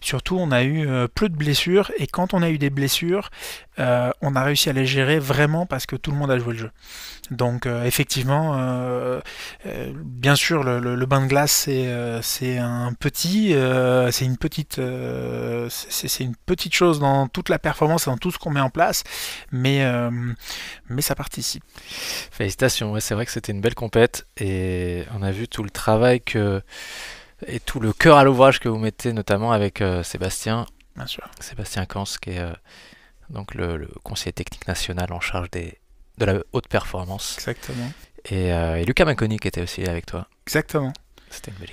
surtout, on a eu peu de blessures. Et quand on a eu des blessures, on a réussi à les gérer vraiment parce que tout le monde a joué le jeu. Donc effectivement, bien sûr, le, bain de glace, c'est euh, c'est un petit, euh, c'est une petite, euh, c'est une petite chose dans toute la performance et dans tout ce qu'on met en place, mais mais ça participe. Félicitations, c'est vrai que c'était une belle compète et on a vu tout le travail que et tout le cœur à l'ouvrage que vous mettez, notamment avec Sébastien, Bien sûr. Sébastien Kans, qui est donc le, conseiller technique national en charge des de la haute performance. Exactement. Et, Lucas Maconi qui était aussi avec toi. Exactement. C'était une belle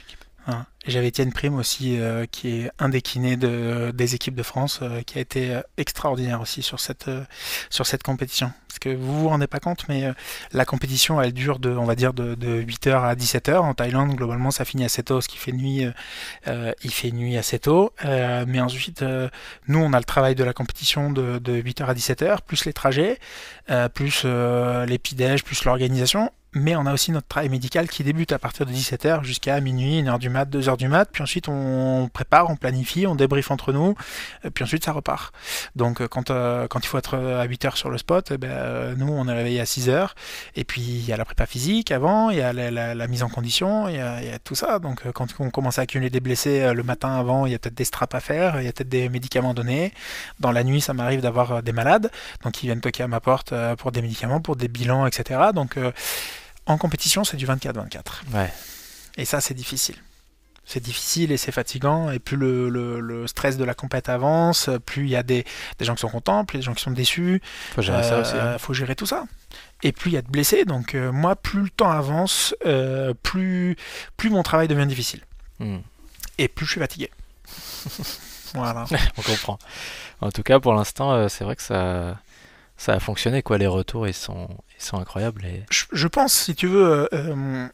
Hein. J'avais tienne Prime aussi, euh, qui est un des kinés des équipes de France, euh, qui a été euh, extraordinaire aussi sur cette, sur cette compétition. Parce que vous vous rendez pas compte, mais la compétition, elle dure de, on va dire, de, 8h à 17h. En Thaïlande, globalement, ça finit assez tôt, ce qui fait nuit, il fait nuit assez tôt. mais ensuite, nous, on a le travail de la compétition de, de 8h à 17h, plus les trajets, plus les pidèges, plus l'organisation mais on a aussi notre travail médical qui débute à partir de 17h jusqu'à minuit, 1h du mat, 2h du mat, puis ensuite on prépare, on planifie, on débriefe entre nous, euh, puis ensuite ça repart. Donc euh, quand, euh, quand il faut être à 8h sur le spot, eh ben, nous on est réveillé à 6h, et puis il y a la prépa physique avant, il y a la, mise en condition, il y, a, tout ça. Donc quand on commence à accumuler des blessés le matin avant, il y a peut-être des straps à faire, il y a peut-être des médicaments donnés. Dans la nuit, ça m'arrive d'avoir des malades, donc ils viennent toquer à ma porte pour des médicaments, pour des bilans, etc. Donc en compétition, c'est du 24-24. Ouais. Et ça, c'est difficile. C'est difficile et c'est fatigant. Et plus le, stress de la compète avance, plus il y a des, gens qui sont contents, plus les des gens qui sont déçus. Faut gérer ça aussi. Hein. Euh, faut gérer tout ça. Et plus il y a de blessés. Donc euh, moi, plus le temps avance, euh, plus, plus mon travail devient difficile. Hmm. Et plus je suis fatigué. voilà. On comprend. En tout cas, pour l'instant, c'est vrai que ça ça a fonctionné quoi. Les retours ils sont, sont incroyables. Je, pense, si tu veux, euh, euh,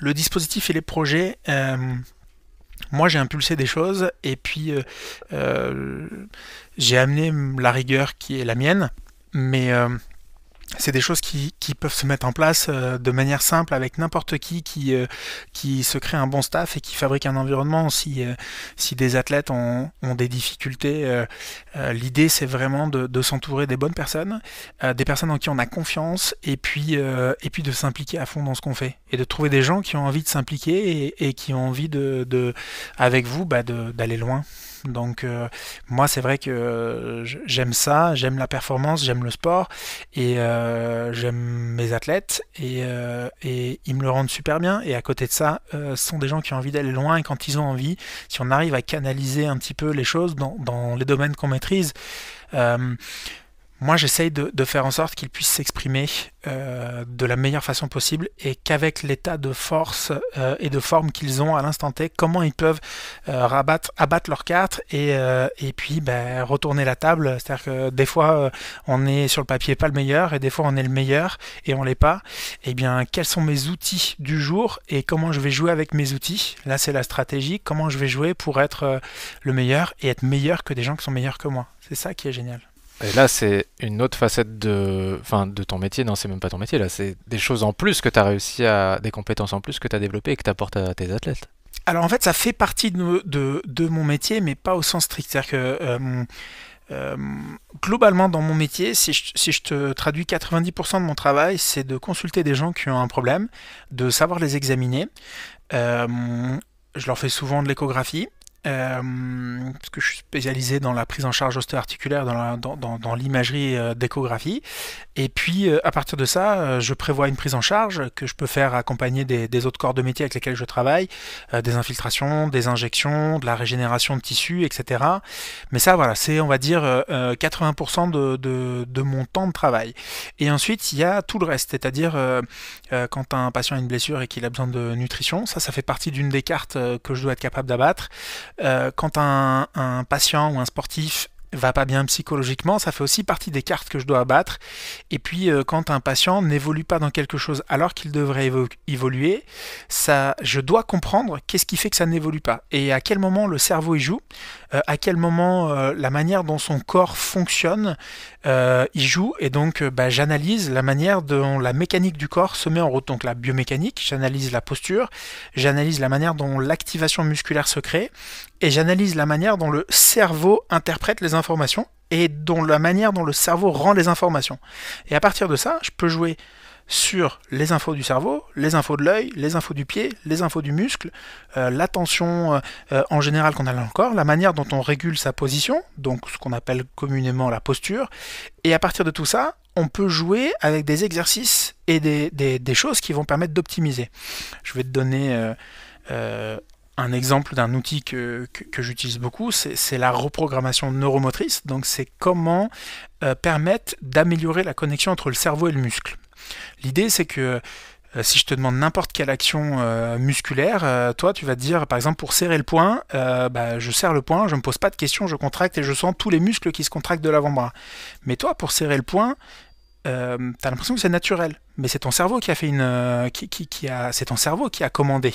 le dispositif et les projets. Euh, moi, j'ai impulsé des choses et puis j'ai amené la rigueur qui est la mienne, mais c'est des choses qui, qui, peuvent se mettre en place euh, de manière simple avec n'importe qui euh, qui, se crée un bon staff et qui fabrique un environnement. Si, euh, si des athlètes ont, ont des difficultés, l'idée c'est vraiment de, s'entourer des bonnes personnes, des personnes en qui on a confiance et puis, et puis de s'impliquer à fond dans ce qu'on fait et de trouver des gens qui ont envie de s'impliquer et, qui ont envie de, avec vous bah d'aller loin. Donc euh, moi c'est vrai que euh, j'aime ça, j'aime la performance, j'aime le sport et euh, j'aime mes athlètes et, et, ils me le rendent super bien. Et à côté de ça, ce sont des gens qui ont envie d'aller loin quand ils ont envie, si on arrive à canaliser un petit peu les choses dans, dans les domaines qu'on maîtrise moi j'essaye de, faire en sorte qu'ils puissent s'exprimer euh, de la meilleure façon possible et qu'avec l'état de force euh, et de forme qu'ils ont à l'instant T, comment ils peuvent euh, rabattre, abattre leurs cartes et, et puis ben, retourner la table. C'est-à-dire que des fois on est sur le papier pas le meilleur et des fois on est le meilleur et on l'est pas. Et eh bien quels sont mes outils du jour et comment je vais jouer avec mes outils Là c'est la stratégie, comment je vais jouer pour être le meilleur et être meilleur que des gens qui sont meilleurs que moi. C'est ça qui est génial. Et là, c'est une autre facette de, enfin, de ton métier. Non, c'est même pas ton métier. Là, c'est des choses en plus que tu as réussi à, des compétences en plus que tu as développées et que tu apportes à tes athlètes. Alors en fait, ça fait partie de, de, mon métier, mais pas au sens strict. C'est-à-dire que euh, euh, globalement, dans mon métier, si je, te traduis 90% de mon travail, c'est de consulter des gens qui ont un problème, de savoir les examiner. Euh, je leur fais souvent de l'échographie. Euh, parce que je suis spécialisé dans la prise en charge osteoarticulaire, dans l'imagerie euh, d'échographie. Et puis, euh, à partir de ça, je prévois une prise en charge que je peux faire accompagner des, autres corps de métier avec lesquels je travaille, des infiltrations, des injections, de la régénération de tissus, etc. Mais ça, voilà, c'est, on va dire, 80% de, de, mon temps de travail. Et ensuite, il y a tout le reste, c'est-à-dire quand un patient a une blessure et qu'il a besoin de nutrition, ça, ça fait partie d'une des cartes que je dois être capable d'abattre. Euh, quand un, patient ou un sportif va pas bien psychologiquement, ça fait aussi partie des cartes que je dois abattre. Et puis euh, quand un patient n'évolue pas dans quelque chose alors qu'il devrait évoluer, ça, je dois comprendre qu'est-ce qui fait que ça n'évolue pas et à quel moment le cerveau y joue, euh, à quel moment la manière dont son corps fonctionne y joue et donc bah, j'analyse la manière dont la mécanique du corps se met en route, donc la biomécanique, j'analyse la posture, j'analyse la manière dont l'activation musculaire se crée et j'analyse la manière dont le cerveau interprète les informations et dont la manière dont le cerveau rend les informations. Et à partir de ça, je peux jouer sur les infos du cerveau, les infos de l'œil, les infos du pied, les infos du muscle, euh, la tension euh, euh, en général qu'on a dans le corps, la manière dont on régule sa position, donc ce qu'on appelle communément la posture. Et à partir de tout ça, on peut jouer avec des exercices et des, choses qui vont permettre d'optimiser. Je vais te donner un exemple d'un outil que, j'utilise beaucoup, c'est la reprogrammation neuromotrice. Donc c'est comment euh, permettre d'améliorer la connexion entre le cerveau et le muscle. L'idée c'est que euh, si je te demande n'importe quelle action euh, musculaire, toi tu vas te dire par exemple pour serrer le poing, bah, je serre le poing, je ne me pose pas de questions, je contracte et je sens tous les muscles qui se contractent de l'avant-bras. Mais toi pour serrer le poing, euh, t'as l'impression que c'est naturel, mais c'est ton cerveau qui a fait une, euh, qui, a, c'est ton cerveau qui a commandé.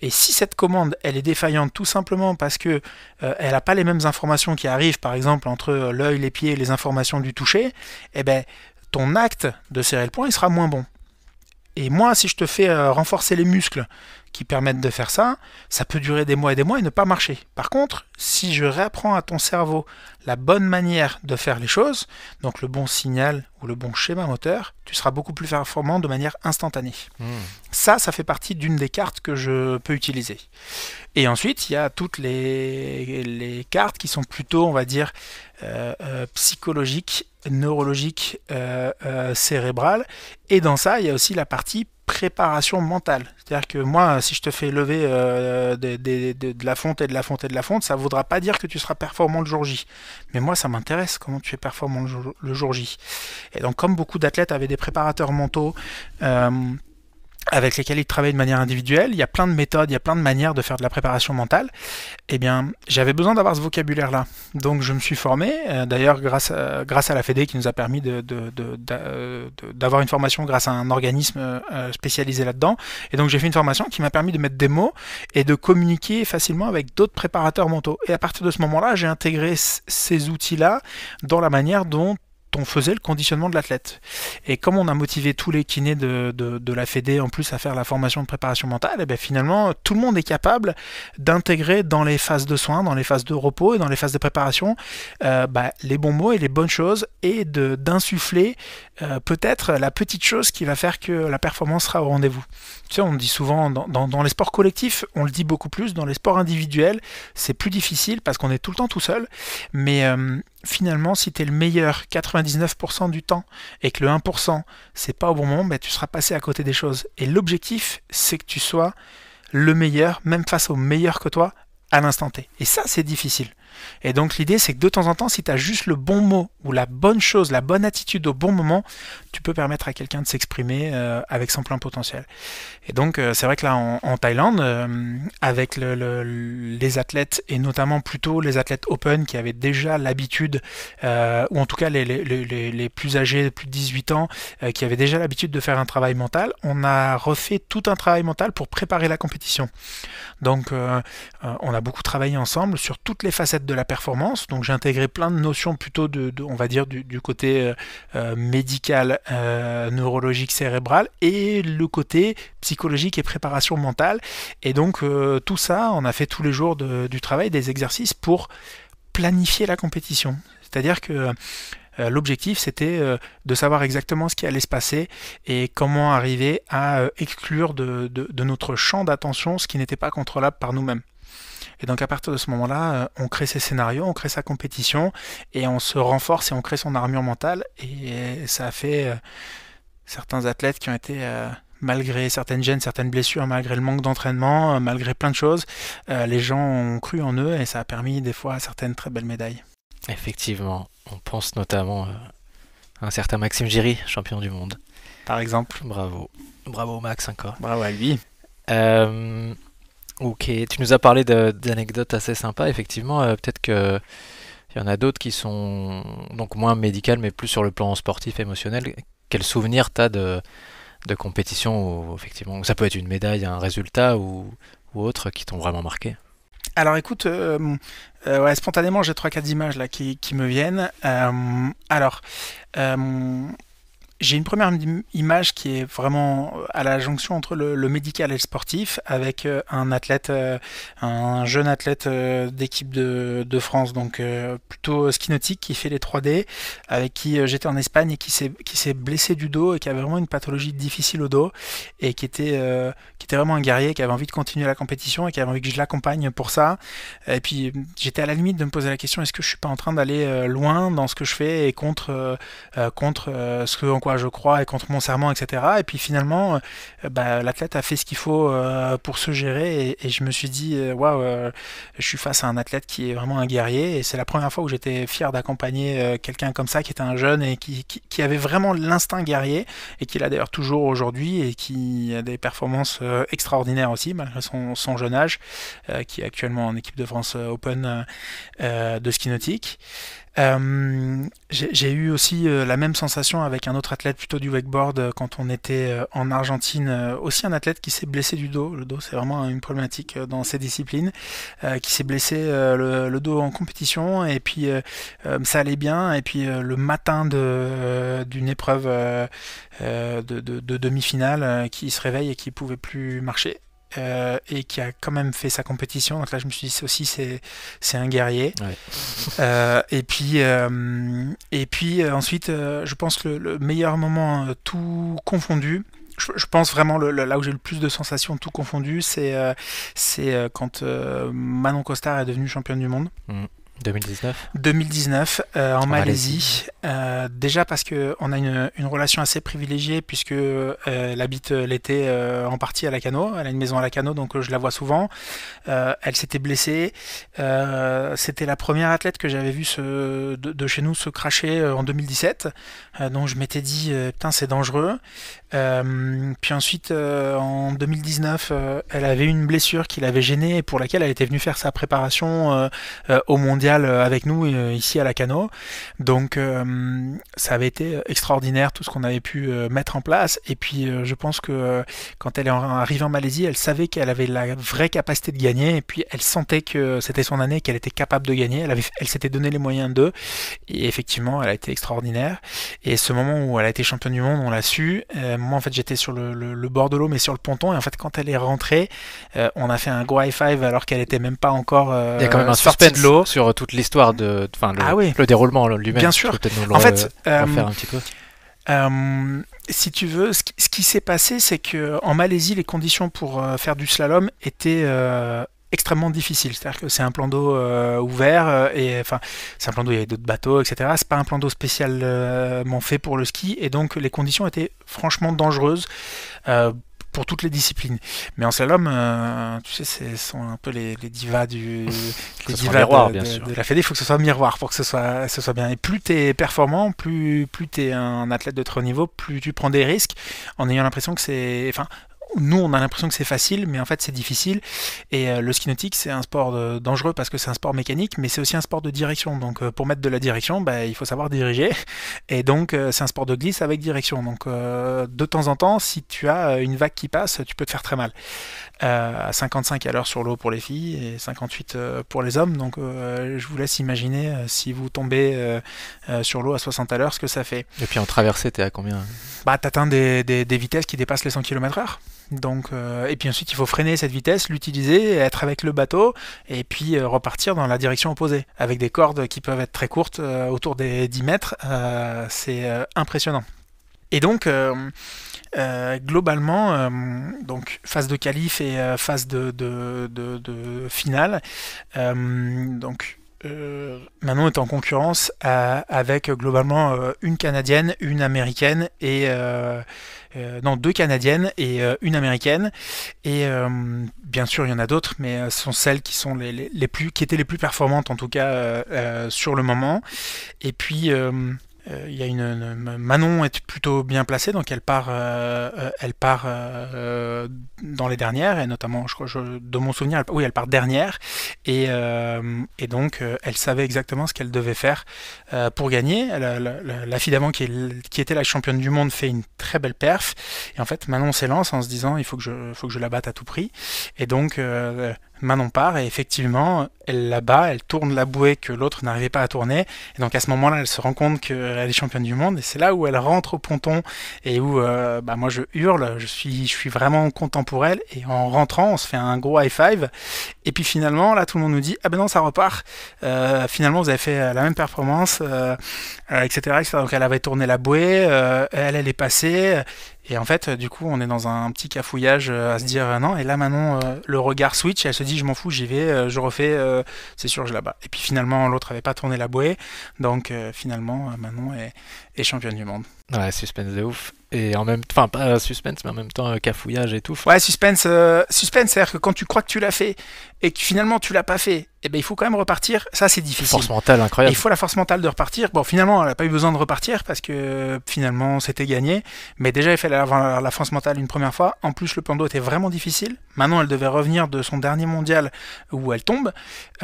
Et si cette commande, elle est défaillante tout simplement parce que euh, elle n'a pas les mêmes informations qui arrivent, par exemple entre l'œil, les pieds, les informations du toucher, et eh ben ton acte de serrer le point, il sera moins bon. Et moi, si je te fais euh, renforcer les muscles qui permettent de faire ça, ça peut durer des mois et des mois et ne pas marcher. Par contre, si je réapprends à ton cerveau la bonne manière de faire les choses, donc le bon signal ou le bon schéma moteur, tu seras beaucoup plus performant de manière instantanée. Hmm. Ça, ça fait partie d'une des cartes que je peux utiliser. Et ensuite, il y a toutes les cartes qui sont plutôt, on va dire, euh, euh, psychologique, neurologique, euh, cérébrale. Et dans ça, il y a aussi la partie préparation mentale. C'est-à-dire que moi, si je te fais lever de, la fonte et de la fonte et de la fonte, ça ne voudra pas dire que tu seras performant le jour J. Mais moi, ça m'intéresse comment tu es performant le jour, J. Et donc, comme beaucoup d'athlètes avaient des préparateurs mentaux, avec lesquels ils travaillent de manière individuelle, il y a plein de méthodes, il y a plein de manières de faire de la préparation mentale, et eh bien, j'avais besoin d'avoir ce vocabulaire-là. Donc, je me suis formé, euh, d'ailleurs, grâce, à, grâce à la FEDE qui nous a permis de, d'avoir une formation grâce à un organisme euh, euh, spécialisé là-dedans. Et donc, j'ai fait une formation qui m'a permis de mettre des mots et de communiquer facilement avec d'autres préparateurs mentaux. Et à partir de ce moment-là, j'ai intégré ces outils-là dans la manière dont on faisait le conditionnement de l'athlète. Et comme on a motivé tous les kinés de, de, la Fédé en plus à faire la formation de préparation mentale, et eh bien finalement tout le monde est capable d'intégrer dans les phases de soins, dans les phases de repos et dans les phases de préparation euh, bah, les bons mots et les bonnes choses et d'insuffler euh, peut-être la petite chose qui va faire que la performance sera au rendez-vous. Tu sais, on dit souvent dans, les sports collectifs, on le dit beaucoup plus, dans les sports individuels, c'est plus difficile parce qu'on est tout le temps tout seul, mais euh, finalement, si tu es le meilleur 99% du temps et que le 1% c'est pas au bon moment, ben, tu seras passé à côté des choses. Et l'objectif, c'est que tu sois le meilleur, même face au meilleur que toi, à l'instant T. Et ça, c'est difficile. Et donc l'idée c'est que de temps en temps, si tu as juste le bon mot ou la bonne chose, la bonne attitude au bon moment, tu peux permettre à quelqu'un de s'exprimer euh, avec son plein potentiel. Et donc euh, c'est vrai que là en, Thaïlande, euh, avec les athlètes et notamment plutôt les athlètes open qui avaient déjà l'habitude, ou en tout cas les, les, plus âgés, plus de 18 ans, qui avaient déjà l'habitude de faire un travail mental, on a refait tout un travail mental pour préparer la compétition. Donc on a beaucoup travaillé ensemble sur toutes les facettes de de la performance. Donc j'ai intégré plein de notions plutôt de, on va dire, du, côté euh, euh, médical, euh, neurologique, cérébral et le côté psychologique et préparation mentale. Et donc tout ça, on a fait tous les jours du travail des exercices pour planifier la compétition. C'est-à-dire que L'objectif, c'était de savoir exactement ce qui allait se passer et comment arriver à exclure de notre champ d'attention ce qui n'était pas contrôlable par nous-mêmes. Et donc à partir de ce moment-là, euh, on crée ses scénarios, on crée sa compétition, et on se renforce et on crée son armure mentale. Et ça a fait euh, certains athlètes qui ont été... Euh, malgré certaines gênes, certaines blessures, malgré le manque d'entraînement, malgré plein de choses, les gens ont cru en eux et ça a permis des fois certaines très belles médailles. Effectivement, on pense notamment à un certain Maxime Giry, champion du monde. Par exemple. Bravo. Bravo Max encore. Bravo à lui. Euh, Ok, tu nous as parlé d'anecdotes assez sympas, effectivement. Euh, peut-être qu'il y en a d'autres qui sont donc moins médicales, mais plus sur le plan sportif, émotionnel. Quel souvenir t'as de, de compétition effectivement, ça peut être une médaille, un résultat ou, autre qui t'ont vraiment marqué? Alors écoute, euh, euh, spontanément j'ai trois quatre images là qui, me viennent. alors, j'ai une première image qui est vraiment euh, à la jonction entre le, médical et le sportif, avec euh, un athlète, euh, un jeune athlète d'équipe de, France, donc plutôt ski qui fait les 3D, avec qui j'étais en Espagne et qui s'est blessé du dos et qui avait vraiment une pathologie difficile au dos et qui était, qui était vraiment un guerrier, qui avait envie de continuer la compétition et qui avait envie que je l'accompagne pour ça. Et puis j'étais à la limite de me poser la question est-ce que je suis pas en train d'aller loin dans ce que je fais et contre, contre ce que en quoi je crois, et contre mon serment, etc. Et puis finalement, euh, bah, l'athlète a fait ce qu'il faut euh, pour se gérer, et, je me suis dit, euh, waouh, je suis face à un athlète qui est vraiment un guerrier, et c'est la première fois où j'étais fier d'accompagner quelqu'un comme ça, qui était un jeune et qui, avait vraiment l'instinct guerrier, et qui l'a d'ailleurs toujours aujourd'hui, et qui a des performances extraordinaires aussi, malgré son, son jeune âge, qui est actuellement en équipe de France Open de ski nautique. Euh, j'ai eu aussi euh, la même sensation avec un autre athlète plutôt du wakeboard euh, quand on était en Argentine. Aussi un athlète qui s'est blessé du dos. Le dos, c'est vraiment une problématique dans ces disciplines. qui s'est blessé le, dos en compétition et puis ça allait bien. Et puis le matin d'une épreuve de, de demi-finale, qui se réveille et qui pouvait plus marcher. Euh, et qui a quand même fait sa compétition. Donc là, je me suis dit aussi, c'est, c'est un guerrier. Euh, et puis, euh, et puis ensuite, je pense que le, meilleur moment, tout confondu, je, pense vraiment là où j'ai le plus de sensations, tout confondu, c'est, quand Manon Costard est devenue championne du monde. Mm. 2019 2019 euh, en, Malaisie. Euh, déjà parce qu'on a une, relation assez privilégiée puisque euh, elle habite l'été en partie à Lacano. Elle a une maison à Lacano donc je la vois souvent. elle s'était blessée. C'était la première athlète que j'avais vue de, de, chez nous se cracher en 2017. donc je m'étais dit putain c'est dangereux. puis ensuite en 2019 elle avait une blessure qui l'avait gênée et pour laquelle elle était venue faire sa préparation au mondial euh, avec nous euh, ici à la Cano. Donc euh, ça avait été extraordinaire tout ce qu'on avait pu mettre en place. Et puis je pense que quand elle est arrivée en Malaisie, elle savait qu'elle avait la vraie capacité de gagner. Et puis elle sentait que c'était son année, qu'elle était capable de gagner. Elle, avait, elle s'était donné les moyens d'eux. Et effectivement, elle a été extraordinaire. Et ce moment où elle a été championne du monde, on l'a su. moi, en fait, j'étais sur le, bord de l'eau, mais sur le ponton. Et en fait, quand elle est rentrée, on a fait un gros high five alors qu'elle était même pas encore. sur Il y de l'eau. sur l'histoire de, enfin le, ah déroulement lui-même. Bien sûr. en fait, euh, euh, si tu veux, ce qui, s'est passé, c'est que en Malaisie, les conditions pour euh, faire du slalom étaient extrêmement difficile. C'est-à-dire que c'est un plan d'eau ouvert, et enfin, c'est un plan d'eau, il y avait d'autres bateaux, etc. C'est pas un plan d'eau spécialement fait pour le ski, et donc les conditions étaient franchement dangereuses. Euh, pour toutes les disciplines. Mais en slalom, euh, tu sais, ce sont un peu les, divas du les divas de, la fédé. Il faut que ce soit miroir pour que ce soit, ce soit bien. Et plus t'es performant, plus, plus tu un athlète de trop haut niveau, plus tu prends des risques en ayant l'impression que c'est. Enfin, nous on a l'impression que c'est facile, mais en fait c'est difficile. Et euh, le ski nautique c'est un sport dangereux parce que c'est un sport mécanique, mais c'est aussi un sport de direction. Donc euh, pour mettre de la direction, bah, il faut savoir diriger. Et donc euh, c'est un sport de glisse avec direction. Donc de temps en temps, si tu as une vague qui passe, tu peux te faire très mal. à 55 à l'heure sur l'eau pour les filles et 58 pour les hommes. Donc je vous laisse imaginer si vous tombez sur l'eau à 60 à l'heure, ce que ça fait. Et puis en traversée, t'es à combien Bah t'atteins des, des vitesses qui dépassent les 100 km/h. Donc, euh, et puis ensuite, il faut freiner cette vitesse, l'utiliser, être avec le bateau, et puis euh, repartir dans la direction opposée. Avec des cordes qui peuvent être très courtes, euh, autour des 10 mètres, c'est impressionnant. Et donc, globalement, donc phase de qualif et phase de, de finale, donc euh, maintenant est en concurrence euh, avec euh, globalement euh, une canadienne, une américaine et non deux canadiennes et une américaine et bien sûr il y en a d'autres mais ce sont celles qui sont les, plus qui étaient les plus performantes en tout cas sur le moment et puis euh, il y a une, Manon est plutôt bien placée, donc elle part, euh, euh, elle part dans les dernières, et notamment, je, crois, de mon souvenir, oui, elle part dernière, et, donc elle savait exactement ce qu'elle devait faire pour gagner. La, la, qui, était la championne du monde, fait une très belle perf, et en fait, Manon s'élance en se disant, il faut que je, faut que je la batte à tout prix, et donc Manon part et effectivement, elle la bat, elle tourne la bouée que l'autre n'arrivait pas à tourner. Et donc à ce moment-là, elle se rend compte qu'elle est championne du monde et c'est là où elle rentre au ponton et où euh, bah, moi je hurle, je suis, je suis vraiment content pour elle. Et en rentrant, on se fait un gros high five. Et puis finalement, là tout le monde nous dit Ah ben non, ça repart. Euh, finalement, vous avez fait euh, la même performance, etc., etc., Donc elle avait tourné la bouée, elle, elle est passée. Et en fait, euh, du coup, on est dans un petit cafouillage euh, à se dire euh, non. Et là, Manon, le regard switch, elle se dit je m'en fous, j'y vais, je refais, c'est sûr, je là bas Et puis finalement, l'autre avait pas tourné la bouée. Donc finalement, Manon est, est championne du monde. Ouais, suspense de ouf et en même enfin pas suspense mais en même temps euh, cafouillage et tout ouais suspense euh, suspense c'est à dire que quand tu crois que tu l'as fait et que finalement tu l'as pas fait et eh ben il faut quand même repartir ça c'est difficile force mentale incroyable il faut la force mentale de repartir bon finalement elle n'a pas eu besoin de repartir parce que finalement c'était gagné mais déjà il fallait avoir la, force mentale une première fois en plus le plan d'eau était vraiment difficile maintenant elle devait revenir de son dernier mondial où elle tombe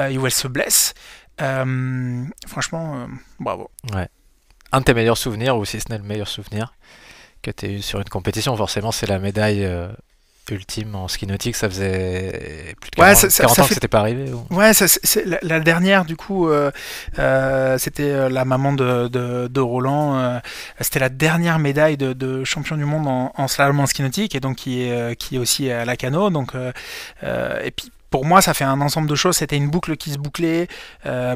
euh, et où elle se blesse franchement bravo ouais un de tes meilleurs souvenirs ou si ce n'est le meilleur souvenir que tu eu sur une compétition, forcément, c'est la médaille euh, ultime en ski nautique. Ça faisait plus de 40, ouais, ça, c'était pas arrivé. Ouais, la, la, dernière, du coup, euh, euh, c'était la maman de, de, Roland. c'était la dernière médaille de, champion du monde en, en slalom en ski nautique, et donc qui est, qui est aussi à la cano. Donc, et puis pour moi, ça fait un ensemble de choses. C'était une boucle qui se bouclait. Euh,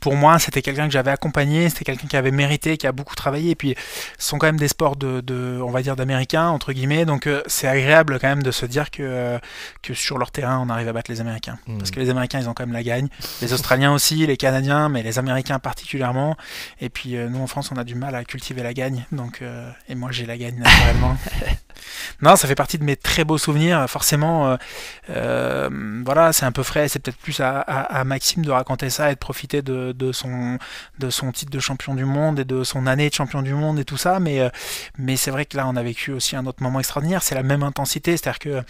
pour moi, c'était quelqu'un que j'avais accompagné, c'était quelqu'un qui avait mérité, qui a beaucoup travaillé. Et puis, ce sont quand même des sports de, on va dire, d'américains entre guillemets. Donc, euh, c'est agréable quand même de se dire que que sur leur terrain, on arrive à battre les Américains. Mmh. Parce que les Américains, ils ont quand même la gagne. Les Australiens aussi, les Canadiens, mais les Américains particulièrement. Et puis, euh, nous en France, on a du mal à cultiver la gagne. Donc, et moi, j'ai la gagne naturellement. non, ça fait partie de mes très beaux souvenirs. Forcément voilà, c'est un peu frais, c'est peut-être plus à, à, Maxime de raconter ça et de profiter de, son, de son titre de champion du monde et de son année de champion du monde et tout ça, mais, euh, mais c'est vrai que là on a vécu aussi un autre moment extraordinaire, c'est la même intensité, c'est-à-dire que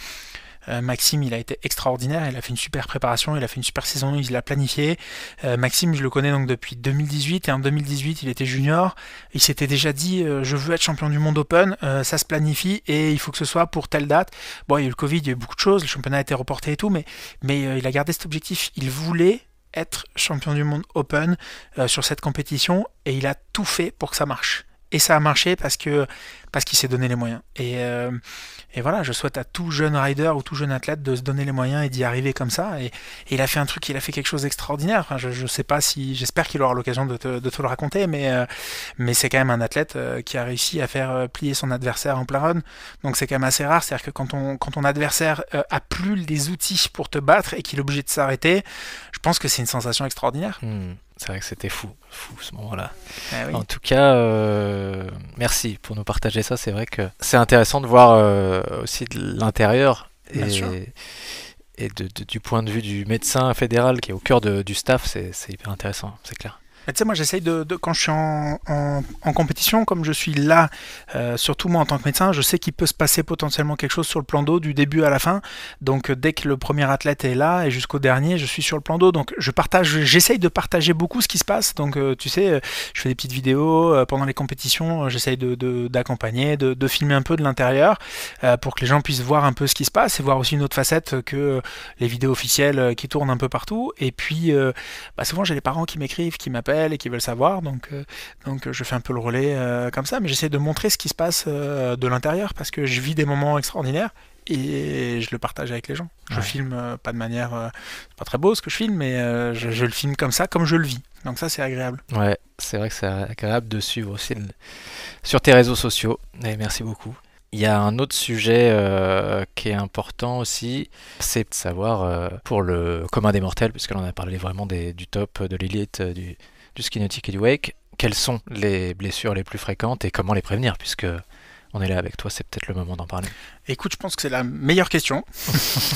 euh, Maxime, il a été extraordinaire, il a fait une super préparation, il a fait une super saison, il l'a planifié. Euh, Maxime, je le connais donc depuis 2018 et en 2018, il était junior. Il s'était déjà dit, euh, je veux être champion du monde open, ça se planifie et il faut que ce soit pour telle date. Bon, il y a eu le Covid, il y a eu beaucoup de choses, le championnat a été reporté et tout, mais, mais il a gardé cet objectif. Il voulait être champion du monde open sur cette compétition et il a tout fait pour que ça marche. Et ça a marché parce que parce qu'il s'est donné les moyens. Euh, et, voilà, je souhaite à tout jeune rider ou tout jeune athlète de se donner les moyens et d'y arriver comme ça. Et, il a fait un truc, il a fait quelque chose d'extraordinaire. je, je, sais pas si, j'espère qu'il aura l'occasion de, te le raconter, mais, euh, mais c'est quand même un athlète euh, qui a réussi à faire plier son adversaire en plein run. Donc c'est quand même assez rare. C'est-à-dire que quand, on, quand ton adversaire a plus les outils pour te battre et qu'il est obligé de s'arrêter, je pense que c'est une sensation extraordinaire. Hmm. C'est vrai que c'était fou, fou ce moment-là. Ah en tout cas, euh, merci pour nous partager ça. C'est vrai que c'est intéressant de voir euh, aussi de l'intérieur et, du point de vue du médecin fédéral qui est au cœur du staff. C'est hyper intéressant, c'est clair. Tu sais, moi j'essaye de, quand je suis en, compétition, comme je suis là, euh, surtout moi en tant que médecin, je sais qu'il peut se passer potentiellement quelque chose sur le plan d'eau du début à la fin. Donc euh, dès que le premier athlète est là et jusqu'au dernier, je suis sur le plan d'eau. Donc je partage, j'essaye de partager beaucoup ce qui se passe. Donc euh, tu sais, je fais des petites vidéos pendant les compétitions, j'essaye d'accompagner, de, de, filmer un peu de l'intérieur pour que les gens puissent voir un peu ce qui se passe et voir aussi une autre facette que les vidéos officielles qui tournent un peu partout. Et puis bah, souvent j'ai les parents qui m'écrivent, qui m'appellent et qui veulent savoir. Donc, euh, donc euh, je fais un peu le relais euh, comme ça, mais j'essaie de montrer ce qui se passe de l'intérieur parce que je vis des moments extraordinaires et je le partage avec les gens. Je filme pas de manière, pas très beau ce que je filme, mais je, le filme comme ça, comme je le vis. Donc ça c'est agréable. Ouais, c'est vrai que c'est agréable de suivre aussi sur tes réseaux sociaux. Et merci beaucoup. Il y a un autre sujet qui est important aussi, c'est de savoir pour le commun des mortels, puisque l'on a parlé vraiment des, du top, de l'élite, du, du Skinotic et du wake, quelles sont les blessures les plus fréquentes et comment les prévenir, puisque on est là avec toi, c'est peut-être le moment d'en parler. Écoute, je pense que c'est la meilleure question.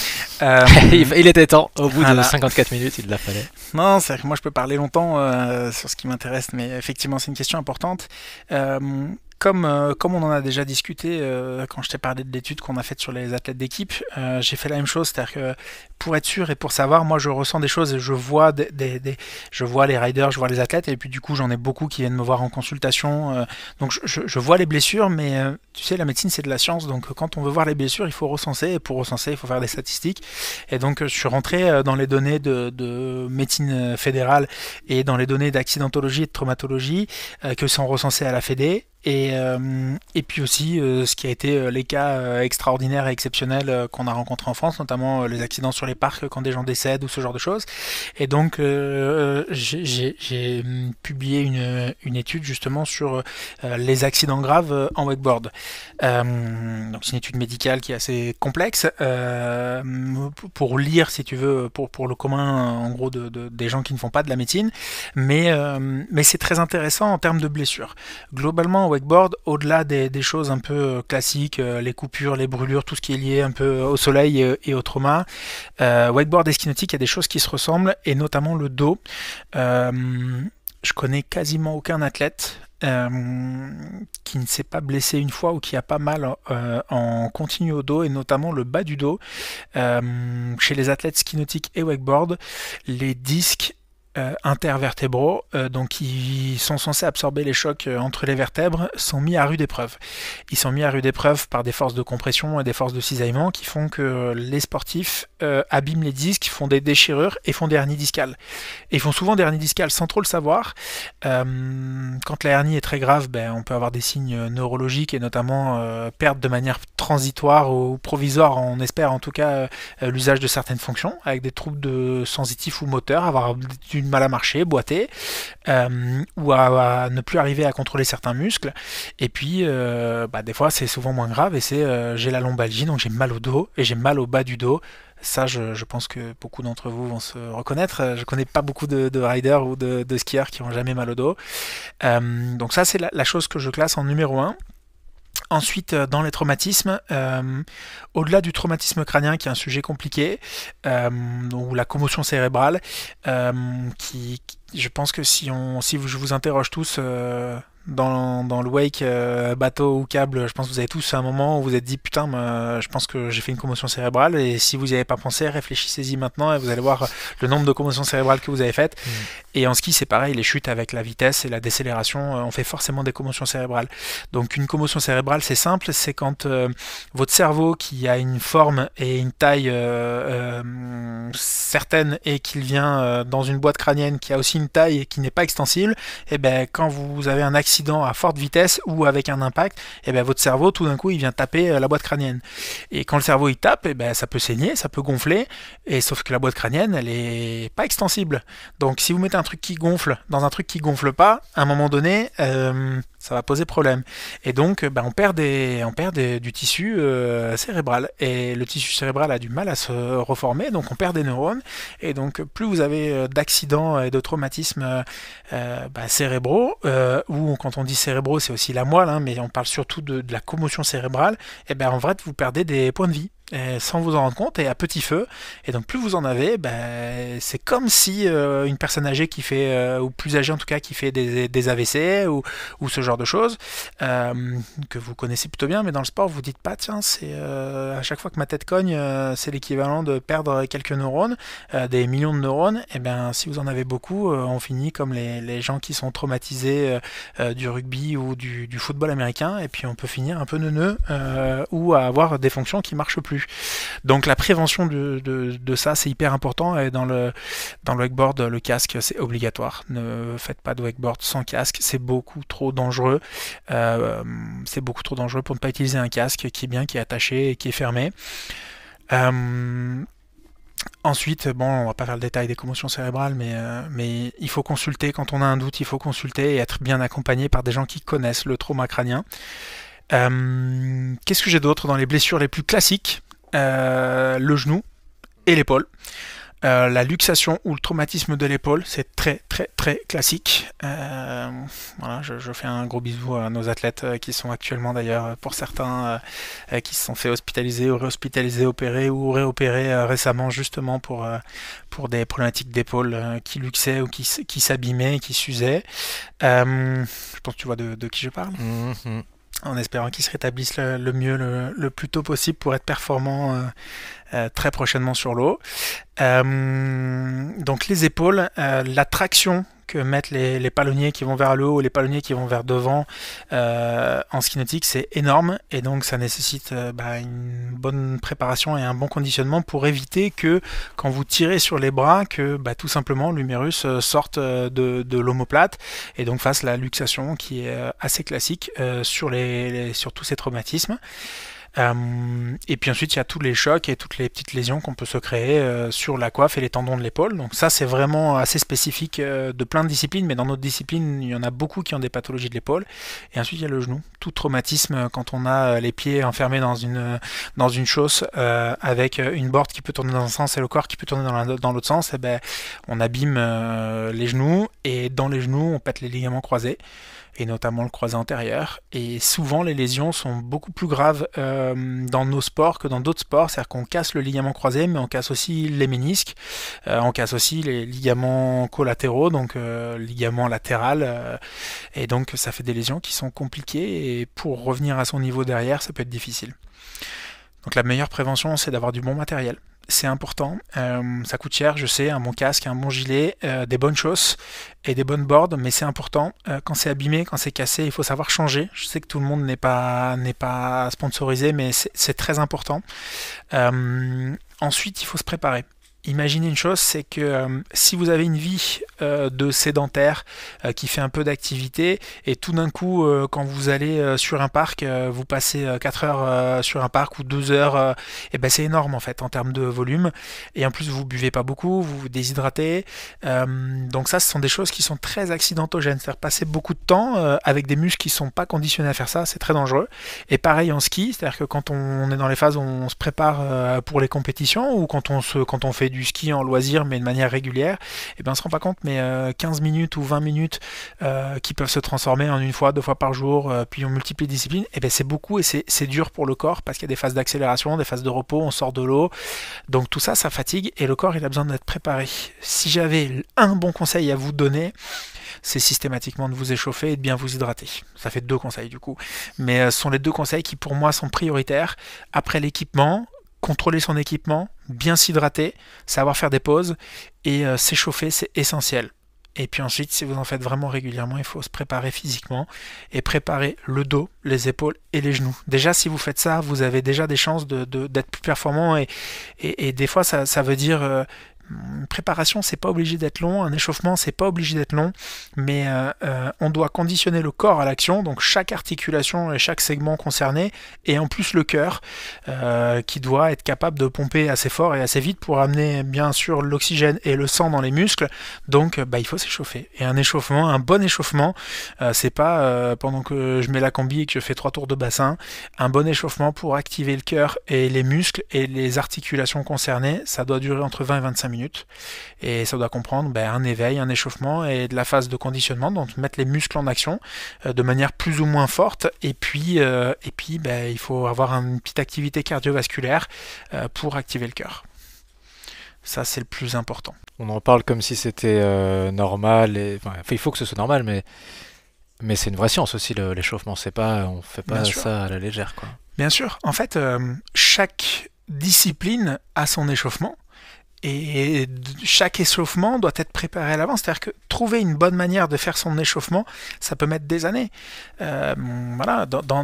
il était temps, au bout de 54 minutes, il la fallait. Non, c'est que moi je peux parler longtemps euh, sur ce qui m'intéresse, mais effectivement c'est une question importante. Euh, comme, euh, comme on en a déjà discuté euh, quand je t'ai parlé de l'étude qu'on a faite sur les athlètes d'équipe, euh, j'ai fait la même chose, c'est-à-dire que pour être sûr et pour savoir, moi je ressens des choses et je vois des, je vois les riders, je vois les athlètes et puis du coup j'en ai beaucoup qui viennent me voir en consultation, donc je, vois les blessures, mais tu sais la médecine c'est de la science, donc quand on veut voir les blessures il faut recenser et pour recenser il faut faire des statistiques et donc je suis rentré dans les données de, médecine fédérale et dans les données d'accidentologie et de traumatologie que sont recensées à la FEDE et, euh, et puis aussi euh, ce qui a été euh, les cas extraordinaires et exceptionnels qu'on a rencontrés en France, notamment les accidents sur les parcs quand des gens décèdent ou ce genre de choses. Et donc j'ai hum, publié une, étude justement sur les accidents graves en wakeboard. donc c'est une étude médicale qui est assez complexe. pour lire, si tu veux, pour, pour le commun en gros de, des gens qui ne font pas de la médecine. Mais, mais c'est très intéressant en termes de blessures. Globalement, wakeboard, au-delà des, choses un peu euh, classiques, euh, les coupures, les brûlures, tout ce qui est lié un peu euh, au soleil et, au trauma, wakeboard et ski nautique, il y a des choses qui se ressemblent, et notamment le dos. je connais quasiment aucun athlète qui ne s'est pas blessé une fois ou qui a pas mal en continu au dos et notamment le bas du dos. chez les athlètes ski et wakeboard, les disques euh, intervertébraux, euh, donc qui sont censés absorber les chocs euh, entre les vertèbres, sont mis à rude épreuve. Ils sont mis à rude épreuve par des forces de compression et des forces de cisaillement qui font que les sportifs abîment les disques, font des déchirures et font des hernies discales. ils font souvent des hernies discales sans trop le savoir. quand la hernie est très grave, ben, on peut avoir des signes neurologiques et notamment perdre de manière transitoire ou provisoire, on espère en tout cas, l'usage de certaines fonctions, avec des troubles de sensitifs ou moteurs, avoir une mal à marcher, boiter, euh, ou à, ne plus arriver à contrôler certains muscles. Et puis, euh, bah, des fois, c'est souvent moins grave et c'est euh, j'ai la lombalgie, donc j'ai mal au dos et j'ai mal au bas du dos. Ça, je, pense que beaucoup d'entre vous vont se reconnaître. Je connais pas beaucoup de, riders ou de, skieurs qui ont jamais mal au dos. donc ça, c'est la, la chose que je classe en numéro 1. Ensuite, euh, dans les traumatismes, euh, au-delà du traumatisme crânien, qui est un sujet compliqué, euh, ou la commotion cérébrale, qui, je pense que si, on, si je vous interroge tous dans, dans le wake euh, bateau ou câble, je pense que vous avez tous un moment où vous, êtes dit putain, euh, je pense que j'ai fait une commotion cérébrale et si vous n'y avez pas pensé, réfléchissez-y maintenant et vous allez voir euh, le nombre de commotions cérébrales que vous avez faites. Mm. Et en ski, c'est pareil, les chutes avec la vitesse et la décélération, on fait forcément des commotions cérébrales. Donc une commotion cérébrale, c'est simple, c'est quand votre cerveau qui a une forme et une taille certaine et qu'il vient dans une boîte crânienne qui a aussi une taille et qui n'est pas extensible, et eh ben quand vous avez un accident accident à forte vitesse ou avec un impact, et eh bien votre cerveau, tout d'un coup, il vient taper euh, la boîte crânienne. Et quand le cerveau il tape, et eh bien ça peut saigner, ça peut gonfler, et sauf que la boîte crânienne, elle est pas extensible. Donc si vous mettez un truc qui gonfle dans un truc qui gonfle pas, à un moment donné, euh, ça va poser problème. Et donc, ben, on perd, des, on perd du tissu euh, cérébral. Et le tissu cérébral a du mal à se reformer, donc on perd des neurones. Et donc, plus vous avez d'accidents et de traumatismes euh, où ben, cérébraux, euh, quand on dit cérébraux, c'est aussi la moelle, hein, mais on parle surtout de, la commotion cérébrale, et eh bien en vrai, vous perdez des points de vie. Eh, sans vous en rendre compte et à petit feu. Et donc plus vous en avez, ben, c'est comme si euh, une personne âgée qui fait, euh, ou plus âgée en tout cas, qui fait des, AVC ou, ce genre de choses, euh, que vous connaissez plutôt bien, mais dans le sport, vous dites pas, tiens, c'est à chaque fois que ma tête cogne, c'est l'équivalent de perdre quelques neurones, des millions de neurones. Et eh bien si vous en avez beaucoup, on finit comme les, gens qui sont traumatisés du rugby ou du, football américain, et puis on peut finir un peu neuneux ou à avoir des fonctions qui marchent plus. Donc la prévention de, ça, c'est hyper important. Et dans le, dans le wakeboard, le casque, c'est obligatoire. Ne faites pas de wakeboard sans casque. C'est beaucoup trop dangereux. Euh, c'est beaucoup trop dangereux pour ne pas utiliser un casque qui est bien, qui est attaché et qui est fermé. Euh, ensuite, bon, on va pas faire le détail des commotions cérébrales, mais, euh, mais, il faut consulter quand on a un doute, il faut consulter et être bien accompagné par des gens qui connaissent le trauma crânien. Qu'est-ce que j'ai d'autre dans les blessures les plus classiques euh, le genou et l'épaule. Euh, la luxation ou le traumatisme de l'épaule, c'est très très très classique. Euh, voilà, je, fais un gros bisou à nos athlètes qui sont actuellement d'ailleurs, pour certains, qui se sont fait hospitaliser ou réhospitaliser, opérer ou réopérer récemment justement pour, pour des problématiques d'épaule qui luxaient ou qui, qui s'abîmaient, qui s'usaient. je pense que tu vois de, qui je parle. Mm-hmm en espérant qu'ils se rétablissent le, mieux le, plus tôt possible pour être performants euh, euh, très prochainement sur l'eau. Euh, donc les épaules, la traction que mettre les, les, palonniers qui vont vers le haut, les palonniers qui vont vers devant euh, en ski c'est énorme et donc ça nécessite euh, bah, une bonne préparation et un bon conditionnement pour éviter que quand vous tirez sur les bras, que bah, tout simplement l'humérus euh, sorte euh, de, de l'omoplate et donc fasse la luxation qui est assez classique sur, les, les, sur tous ces traumatismes. Euh, et puis ensuite, il y a tous les chocs et toutes les petites lésions qu'on peut se créer euh, sur la coiffe et les tendons de l'épaule. Donc ça, c'est vraiment assez spécifique euh, de plein de disciplines, mais dans notre discipline, il y en a beaucoup qui ont des pathologies de l'épaule. Et ensuite, il y a le genou. Tout traumatisme quand on a les pieds enfermés dans une, dans une chausse avec une borde qui peut tourner dans un sens et le corps qui peut tourner dans l'autre sens, et eh ben, on abîme les genoux et dans les genoux, on pète les ligaments croisés et notamment le croisé antérieur. Et souvent, les lésions sont beaucoup plus graves euh, dans nos sports que dans d'autres sports. C'est-à-dire qu'on casse le ligament croisé, mais on casse aussi les ménisques, euh, on casse aussi les ligaments collatéraux, donc le euh, ligaments latéral. et donc, ça fait des lésions qui sont compliquées. Et pour revenir à son niveau derrière, ça peut être difficile. Donc, la meilleure prévention, c'est d'avoir du bon matériel, c'est important. Euh, ça coûte cher, je sais, un hein, bon casque, un hein, bon gilet, euh, des bonnes choses et des bonnes boards, mais c'est important. Euh, quand c'est abîmé, quand c'est cassé, il faut savoir changer. Je sais que tout le monde n'est pas, n'est pas sponsorisé, mais c'est très important. ensuite, il faut se préparer imaginez une chose, c'est que euh, si vous avez une vie euh, de sédentaire euh, qui fait un peu d'activité et tout d'un coup quand vous allez sur un parc, vous passez quatre heures sur un parc ou deux heures, et eh ben c'est énorme en fait en termes de volume. Et en plus vous buvez pas beaucoup, vous vous déshydratez. donc ça ce sont des choses qui sont très accidentogènes. C'est-à-dire passer beaucoup de temps avec des muscles qui sont pas conditionnés à faire ça, c'est très dangereux. Et pareil en ski, c'est-à-dire que quand on est dans les phases on se prépare pour les compétitions ou quand on se quand on fait du du ski en loisir, mais de manière régulière, et eh ben on se rend pas compte, mais 15 euh, minutes ou 20 minutes euh, qui peuvent se transformer en une fois, deux fois par jour, euh, puis on multiplie les disciplines, et eh ben c'est beaucoup et c'est dur pour le corps parce qu'il y a des phases d'accélération, des phases de repos, on sort de l'eau, donc tout ça, ça fatigue et le corps il a besoin d'être préparé. Si j'avais un bon conseil à vous donner, c'est systématiquement de vous échauffer et de bien vous hydrater. Ça fait deux conseils du coup. Mais ce sont les deux conseils qui pour moi sont prioritaires. Après l'équipement, contrôler son équipement, bien s'hydrater, savoir faire des pauses et euh, s'échauffer, c'est essentiel. Et puis ensuite, si vous en faites vraiment régulièrement, il faut se préparer physiquement et préparer le dos, les épaules et les genoux. Déjà, si vous faites ça, vous avez déjà des chances d'être de, d'être plus performant. Et, et, des fois, ça, ça veut dire euh, une préparation, c'est pas obligé d'être long, un échauffement, c'est pas obligé d'être long, mais euh, euh, on doit conditionner le corps à l'action, donc chaque articulation et chaque segment concerné, et en plus le cœur, euh, qui doit être capable de pomper assez fort et assez vite pour amener bien sûr l'oxygène et le sang dans les muscles, donc bah, il faut s'échauffer. Et un échauffement, un bon échauffement, c'est pas pendant que je mets la combi et que je fais trois tours de bassin, un bon échauffement pour activer le cœur et les muscles et les articulations concernées, ça doit durer entre 20 et 25 minutes minutes. Et ça doit comprendre ben, un éveil, un échauffement et de la phase de conditionnement, donc mettre les muscles en action euh, de manière plus ou moins forte. Et puis, euh, et puis ben, il faut avoir une petite activité cardiovasculaire euh, pour activer le cœur. Ça, c'est le plus important. On en parle comme si c'était normal. Et... il faut que ce soit normal, mais mais c'est une vraie science aussi, l'échauffement. C'est pas, on fait pas ça à la légère, quoi. Bien sûr. En fait, chaque discipline a son échauffement et chaque échauffement doit être préparé à l'avance. C'est-à-dire que trouver une bonne manière de faire son échauffement, ça peut mettre des années. Euh, voilà, dans,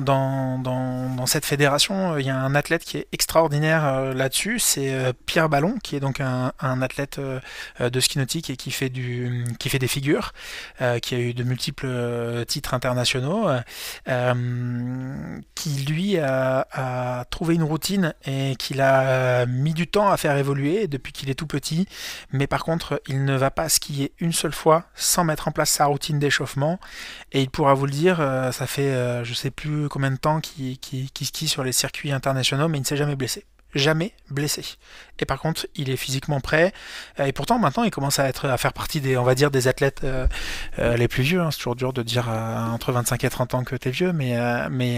cette fédération, euh, il y a un athlète qui est extraordinaire euh, là-dessus, c'est Pierre Ballon, qui est donc un, athlète de ski nautique et qui fait, du, qui fait des figures, qui a eu de multiples titres internationaux, qui lui a, a trouvé une routine et qu'il a mis du temps à faire évoluer depuis qu'il est tout petit, mais par contre, il ne va pas skier une seule fois sans mettre en place sa routine d'échauffement. Et il pourra vous le dire, euh, ça fait euh, je sais plus combien de temps qu'il skie sur les circuits internationaux, mais il ne s'est jamais blessé jamais blessé. Et par contre, il est physiquement prêt. Euh, et pourtant, maintenant, il commence à être à faire partie des, on va dire, des athlètes euh, euh, les plus vieux. Hein, c'est toujours dur de dire entre 25 et 30 ans que t'es vieux, mais mais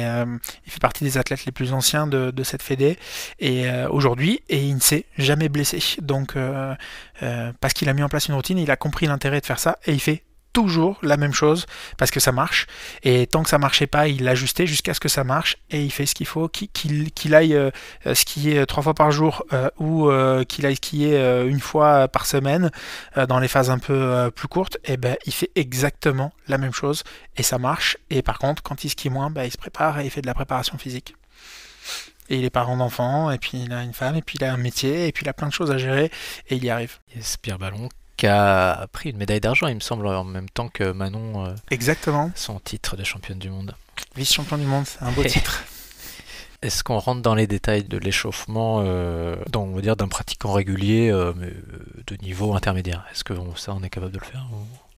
il fait partie des athlètes les plus anciens de, de cette fédé et aujourd'hui. Et il ne s'est jamais blessé. Donc parce qu'il a mis en place une routine, il a compris l'intérêt de faire ça et il fait toujours la même chose parce que ça marche. Et tant que ça marchait pas, il l'ajustait jusqu'à ce que ça marche et il fait ce qu'il faut, qu'il aille euh, euh, skier euh, trois fois par jour ou qu'il aille skier une fois par semaine dans les phases un peu plus courtes. Et eh ben il fait exactement la même chose et ça marche. Et par contre, quand il skie moins, ben, il se prépare et il fait de la préparation physique. Et il est parent d'enfant, et puis il a une femme, et puis il a un métier, et puis il a plein de choses à gérer, et il y arrive. Il Ballon, qui a pris une médaille d'argent, il me semble, en même temps que Manon. Euh, son titre de championne du monde. Vice-champion du monde, c'est un beau titre. Est-ce qu'on rentre dans les détails de l'échauffement euh, d'un pratiquant régulier euh, de niveau intermédiaire Est-ce que ça on est capable de le faire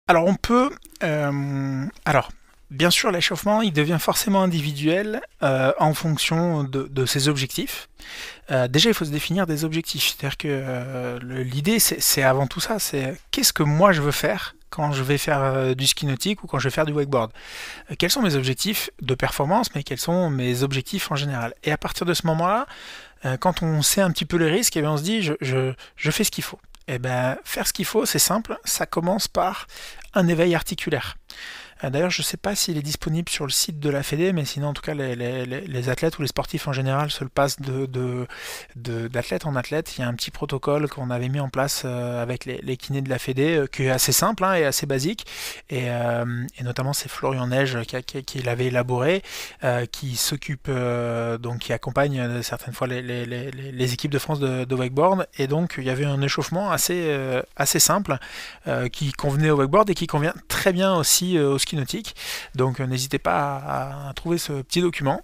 Alors on peut. alors Bien sûr, l'échauffement, il devient forcément individuel euh, en fonction de, ses objectifs. Euh, déjà, il faut se définir des objectifs. C'est-à-dire que euh, l'idée, c'est avant tout ça, c'est qu'est-ce que moi je veux faire quand je vais faire du ski nautique ou quand je vais faire du wakeboard. quels sont mes objectifs de performance, mais quels sont mes objectifs en général. Et à partir de ce moment-là, quand on sait un petit peu les risques, et eh on se dit, je, je fais ce qu'il faut. Et eh bien, faire ce qu'il faut, c'est simple, ça commence par un éveil articulaire. Euh, d'ailleurs, je ne sais pas s'il est disponible sur le site de la Fédé, mais sinon, en tout cas, les, athlètes ou les sportifs en général se le passent d'athlète de, en athlète. Il y a un petit protocole qu'on avait mis en place euh, avec les, kinés de la Fédé, euh, qui est assez simple hein, et assez basique. Et, notamment, c'est Florian Neige qui, l'avait élaboré, qui s'occupe, donc qui accompagne certaines fois les, équipes de France de, wakeboard. Et donc, il y avait un échauffement assez, assez simple qui convenait au wakeboard et qui convient très bien aussi au donc euh, n'hésitez pas à, trouver ce petit document.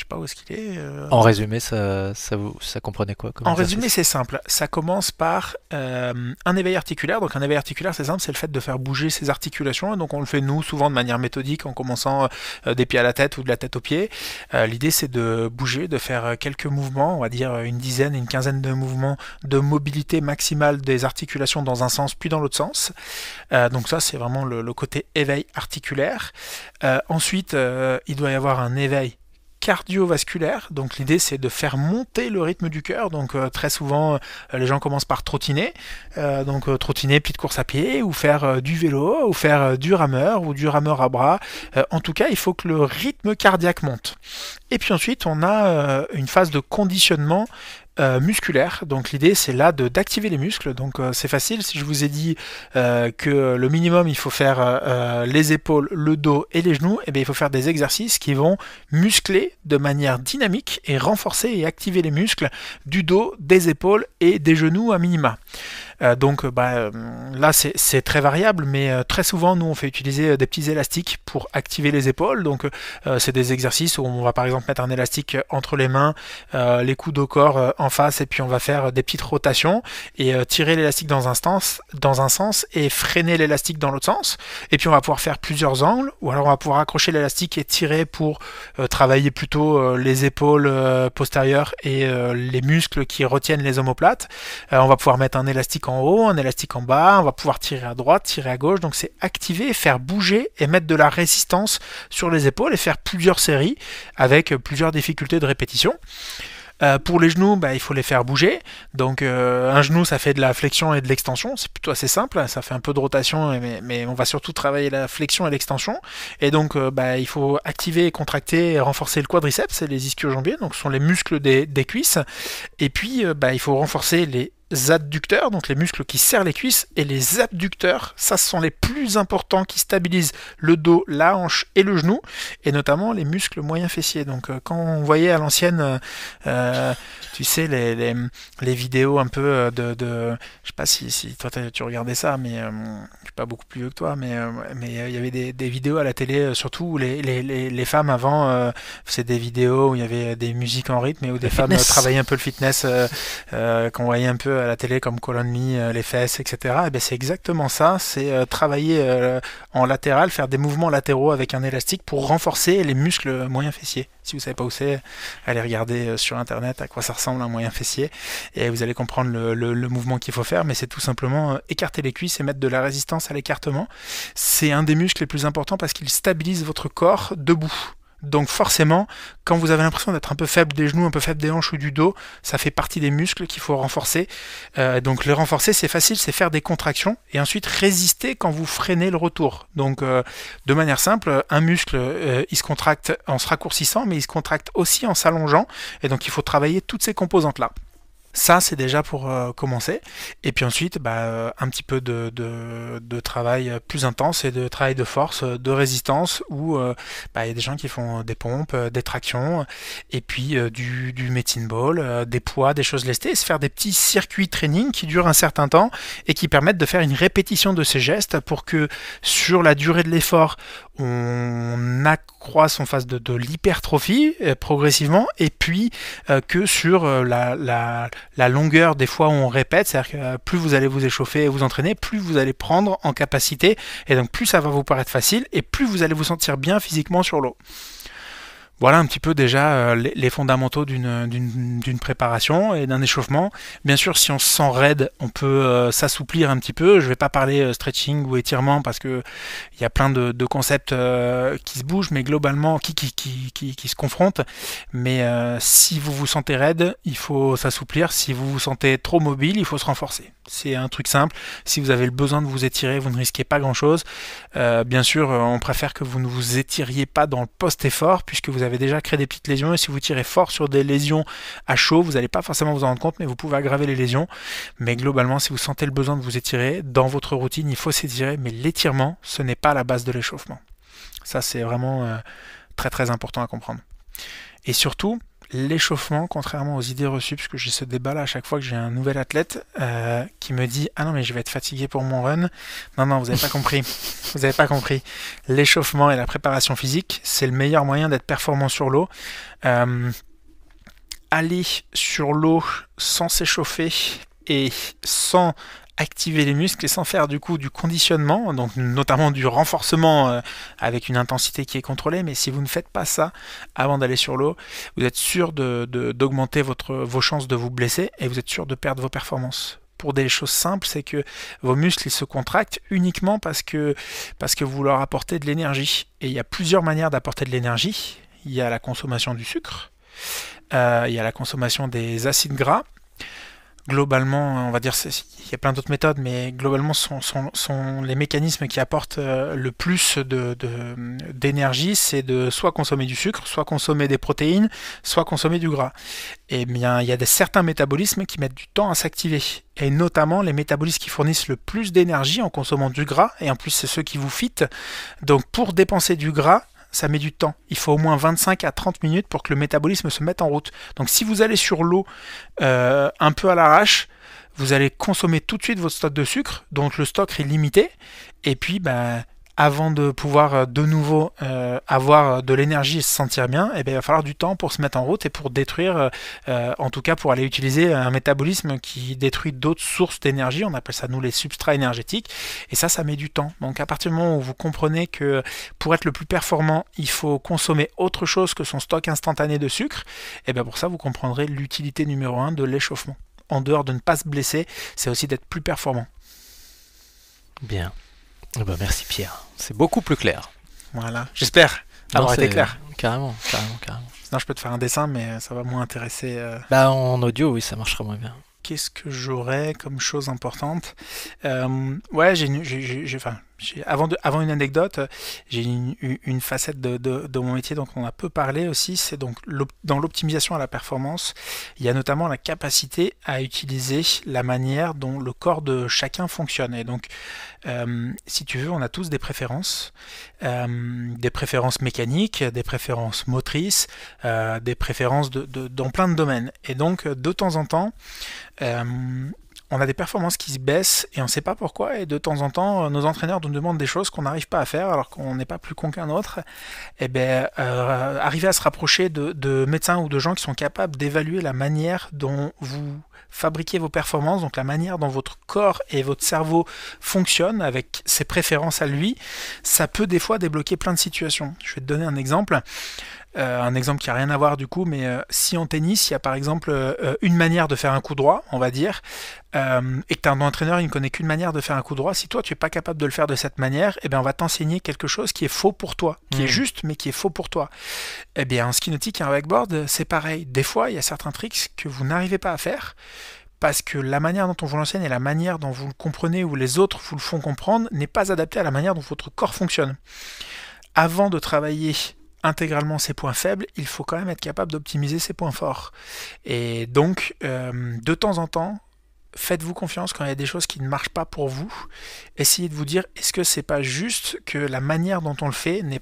Je sais pas où est-ce qu'il est. Euh, en résumé, ça, ça, vous, ça comprenait quoi En résumé, c'est simple. Ça commence par euh, un éveil articulaire. Donc un éveil articulaire, c'est simple, c'est le fait de faire bouger ses articulations. donc on le fait nous souvent de manière méthodique en commençant euh, des pieds à la tête ou de la tête aux pieds. L'idée, c'est de bouger, de faire quelques mouvements, on va dire une dizaine, une quinzaine de mouvements de mobilité maximale des articulations dans un sens puis dans l'autre sens. donc ça, c'est vraiment le, le, côté éveil articulaire. ensuite, il doit y avoir un éveil cardiovasculaire. Donc l'idée c'est de faire monter le rythme du cœur. Donc euh, très souvent euh, les gens commencent par trottiner, euh, donc trottiner petite course à pied ou faire du vélo ou faire du rameur ou du rameur à bras. en tout cas, il faut que le rythme cardiaque monte. Et puis ensuite, on a une phase de conditionnement euh, musculaire. Donc l'idée c'est là d'activer les muscles. Donc euh, c'est facile. Si je vous ai dit euh, que le minimum il faut faire les épaules, le dos et les genoux, et eh bien il faut faire des exercices qui vont muscler de manière dynamique et renforcer et activer les muscles du dos, des épaules et des genoux à minima. Euh, donc bah, euh, là, c'est très variable, mais euh, très souvent, nous, on fait utiliser des petits élastiques pour activer les épaules. Donc c'est des exercices où on va par exemple mettre un élastique entre les mains, les coudes au corps en face, et puis on va faire des petites rotations et tirer l'élastique dans, un sens, dans un sens et freiner l'élastique dans l'autre sens. Et puis on va pouvoir faire plusieurs angles, ou alors on va pouvoir accrocher l'élastique et tirer pour travailler plutôt les épaules postérieures et les muscles qui retiennent les omoplates. on va pouvoir mettre un élastique en en haut, un élastique en bas, on va pouvoir tirer à droite, tirer à gauche, donc c'est activer, faire bouger et mettre de la résistance sur les épaules et faire plusieurs séries avec euh, plusieurs difficultés de répétition. Euh, pour les genoux, bah, il faut les faire bouger. Donc euh, un genou, ça fait de la flexion et de l'extension. C'est plutôt assez simple. Hein, ça fait un peu de rotation, mais, on va surtout travailler la flexion et l'extension. Et donc bah, il faut activer, contracter et renforcer le quadriceps et les ischio-jambiers. Donc ce sont les muscles des, cuisses. Et puis bah, il faut renforcer les adducteurs, donc les muscles qui serrent les cuisses, et les abducteurs, ça ce sont les plus importants qui stabilisent le dos, la hanche et le genou, et notamment les muscles moyens fessiers. Donc euh, quand on voyait à l'ancienne, euh, euh, tu sais, les, vidéos un peu de... de je sais pas si, si toi tu regardais ça, mais je suis pas beaucoup plus vieux que toi, mais mais il y avait des, vidéos à la télé, surtout où les, les femmes avant, c'est des vidéos où il y avait des musiques en rythme et où des femmes travaillaient un peu le fitness, qu'on voyait un peu à la télé comme Colonne mi, euh, les fesses, etc. Et eh ben, c'est exactement ça, c'est euh, travailler euh, en latéral, faire des mouvements latéraux avec un élastique pour renforcer les muscles moyens fessiers. Si vous savez pas où c'est, allez regarder sur internet à quoi ça ressemble un moyen fessier et vous allez comprendre le mouvement qu'il faut faire. Mais c'est tout simplement écarter les cuisses et mettre de la résistance à l'écartement. C'est un des muscles les plus importants parce qu'il stabilise votre corps debout. Donc forcément, quand vous avez l'impression d'être un peu faible des genoux, un peu faible des hanches ou du dos, ça fait partie des muscles qu'il faut renforcer. Euh, donc les renforcer, c'est facile, c'est faire des contractions et ensuite résister quand vous freinez le retour. Donc euh, de manière simple, un muscle, euh, il se contracte en se raccourcissant, mais il se contracte aussi en s'allongeant. Et donc il faut travailler toutes ces composantes-là. Ça, c'est déjà pour euh, commencer. Et puis ensuite, bah, euh, un petit peu de, travail euh, plus intense et de travail de force, de résistance, où bah, il y a des gens qui font des pompes, des tractions, et puis du, du ball, des poids, des choses lestées, et se faire des petits circuits training qui durent un certain temps et qui permettent de faire une répétition de ces gestes pour que sur la durée de l'effort, on accouche sont face phase de, l'hypertrophie euh, progressivement, et puis euh, que sur euh, la, la, longueur des fois où on répète, c'est-à-dire que plus vous allez vous échauffer et vous entraîner, plus vous allez prendre en capacité, et donc plus ça va vous paraître facile, et plus vous allez vous sentir bien physiquement sur l'eau. Voilà un petit peu déjà euh, les fondamentaux d'une préparation et d'un échauffement. Bien sûr, si on se sent raide, on peut euh, s'assouplir un petit peu. Je ne vais pas parler euh, stretching ou étirement parce qu'il y a plein de, concepts qui se bougent, mais globalement, qui, qui, qui, qui se confrontent. Mais si vous vous sentez raide, il faut s'assouplir. Si vous vous sentez trop mobile, il faut se renforcer. C'est un truc simple. Si vous avez le besoin de vous étirer, vous ne risquez pas grand-chose. Euh, bien sûr, euh, on préfère que vous ne vous étiriez pas dans le post-effort, puisque vous avez déjà créé des petites lésions. Et si vous tirez fort sur des lésions à chaud, vous n'allez pas forcément vous en rendre compte, mais vous pouvez aggraver les lésions. Mais globalement, si vous sentez le besoin de vous étirer, dans votre routine, il faut s'étirer. Mais l'étirement, ce n'est pas la base de l'échauffement. Ça, c'est vraiment euh, très très important à comprendre. Et surtout, l'échauffement, contrairement aux idées reçues, puisque j'ai ce débat-là à chaque fois que j'ai un nouvel athlète euh, qui me dit Ah non, mais je vais être fatigué pour mon run. Non, non, vous n'avez pas compris. Vous n'avez pas compris. L'échauffement et la préparation physique, c'est le meilleur moyen d'être performant sur l'eau. Euh, aller sur l'eau sans s'échauffer et sans activer les muscles et sans faire du coup du conditionnement, donc notamment du renforcement euh, avec une intensité qui est contrôlée, mais si vous ne faites pas ça avant d'aller sur l'eau, vous êtes sûr d'augmenter vos chances de vous blesser et vous êtes sûr de perdre vos performances pour des choses simples, c'est que vos muscles se contractent uniquement parce que, vous leur apportez de l'énergie. Et il y a plusieurs manières d'apporter de l'énergie. Il y a la consommation du sucre, euh, il y a la consommation des acides gras, globalement, hein, on va dire, il y a plein d'autres méthodes, mais globalement, sont, sont, les mécanismes qui apportent euh, le plus d'énergie, de, c'est de soit consommer du sucre, soit consommer des protéines, soit consommer du gras. Et bien, il y a des, certains métabolismes qui mettent du temps à s'activer, et notamment les métabolismes qui fournissent le plus d'énergie en consommant du gras, et en plus, c'est ceux qui vous fitent. Donc, pour dépenser du gras, ça met du temps. Il faut au moins 25 à 30 minutes pour que le métabolisme se mette en route. Donc si vous allez sur l'eau euh, un peu à l'arrache, vous allez consommer tout de suite votre stock de sucre, donc le stock est limité, et puis bah, avant de pouvoir euh, de nouveau euh, avoir euh, de l'énergie et se sentir bien, eh bien, il va falloir du temps pour se mettre en route et pour détruire, en tout cas pour aller utiliser un métabolisme qui détruit d'autres sources d'énergie, on appelle ça nous les substrats énergétiques, et ça, ça met du temps. Donc à partir du moment où vous comprenez que pour être le plus performant, il faut consommer autre chose que son stock instantané de sucre, et eh bien pour ça, vous comprendrez l'utilité numéro un de l'échauffement. En dehors de ne pas se blesser, c'est aussi d'être plus performant. Bien. Eh ben, merci Pierre, c'est beaucoup plus clair. Voilà, j'espère avoir été clair. Carrément, carrément, carrément. Sinon, je peux te faire un dessin, mais euh, ça va moins intéresser. Là euh, bah, en audio, oui, ça marchera moins bien. Qu'est-ce que j'aurais comme chose importante euh, Ouais, j'ai, j'ai, j'ai, avant, une anecdote, j'ai une, facette de, mon métier dont on a peu parlé aussi, c'est donc dans l'optimisation à la performance, il y a notamment la capacité à utiliser la manière dont le corps de chacun fonctionne. Et donc, euh, si tu veux, on a tous des préférences, euh, des préférences mécaniques, des préférences motrices, euh, des préférences dans plein de domaines. Et donc, de temps en temps, on a des performances qui se baissent et on ne sait pas pourquoi. Et de temps en temps, euh, nos entraîneurs nous demandent des choses qu'on n'arrive pas à faire alors qu'on n'est pas plus con qu'un autre. Et eh bien, euh, arriver à se rapprocher de, médecins ou de gens qui sont capables d'évaluer la manière dont vous fabriquez vos performances, donc la manière dont votre corps et votre cerveau fonctionnent avec ses préférences à lui, ça peut des fois débloquer plein de situations. Je vais te donner un exemple. Euh, un exemple qui n'a rien à voir du coup, mais si en tennis, il y a par exemple une manière de faire un coup droit, on va dire, euh, et que tu un entraîneur, il ne connaît qu'une manière de faire un coup droit, si toi tu n'es pas capable de le faire de cette manière, eh bien, on va t'enseigner quelque chose qui est faux pour toi, qui est hmm. juste mais qui est faux pour toi. Eh bien, en ski nautique et en wakeboard, c'est pareil. Des fois, il y a certains tricks que vous n'arrivez pas à faire parce que la manière dont on vous l'enseigne et la manière dont vous le comprenez ou les autres vous le font comprendre n'est pas adaptée à la manière dont votre corps fonctionne. Avant de travailler intégralement ses points faibles, il faut quand même être capable d'optimiser ses points forts. Et donc, euh, de temps en temps, faites-vous confiance quand il y a des choses qui ne marchent pas pour vous. Essayez de vous dire est-ce que c'est pas juste que la manière dont on le fait n'est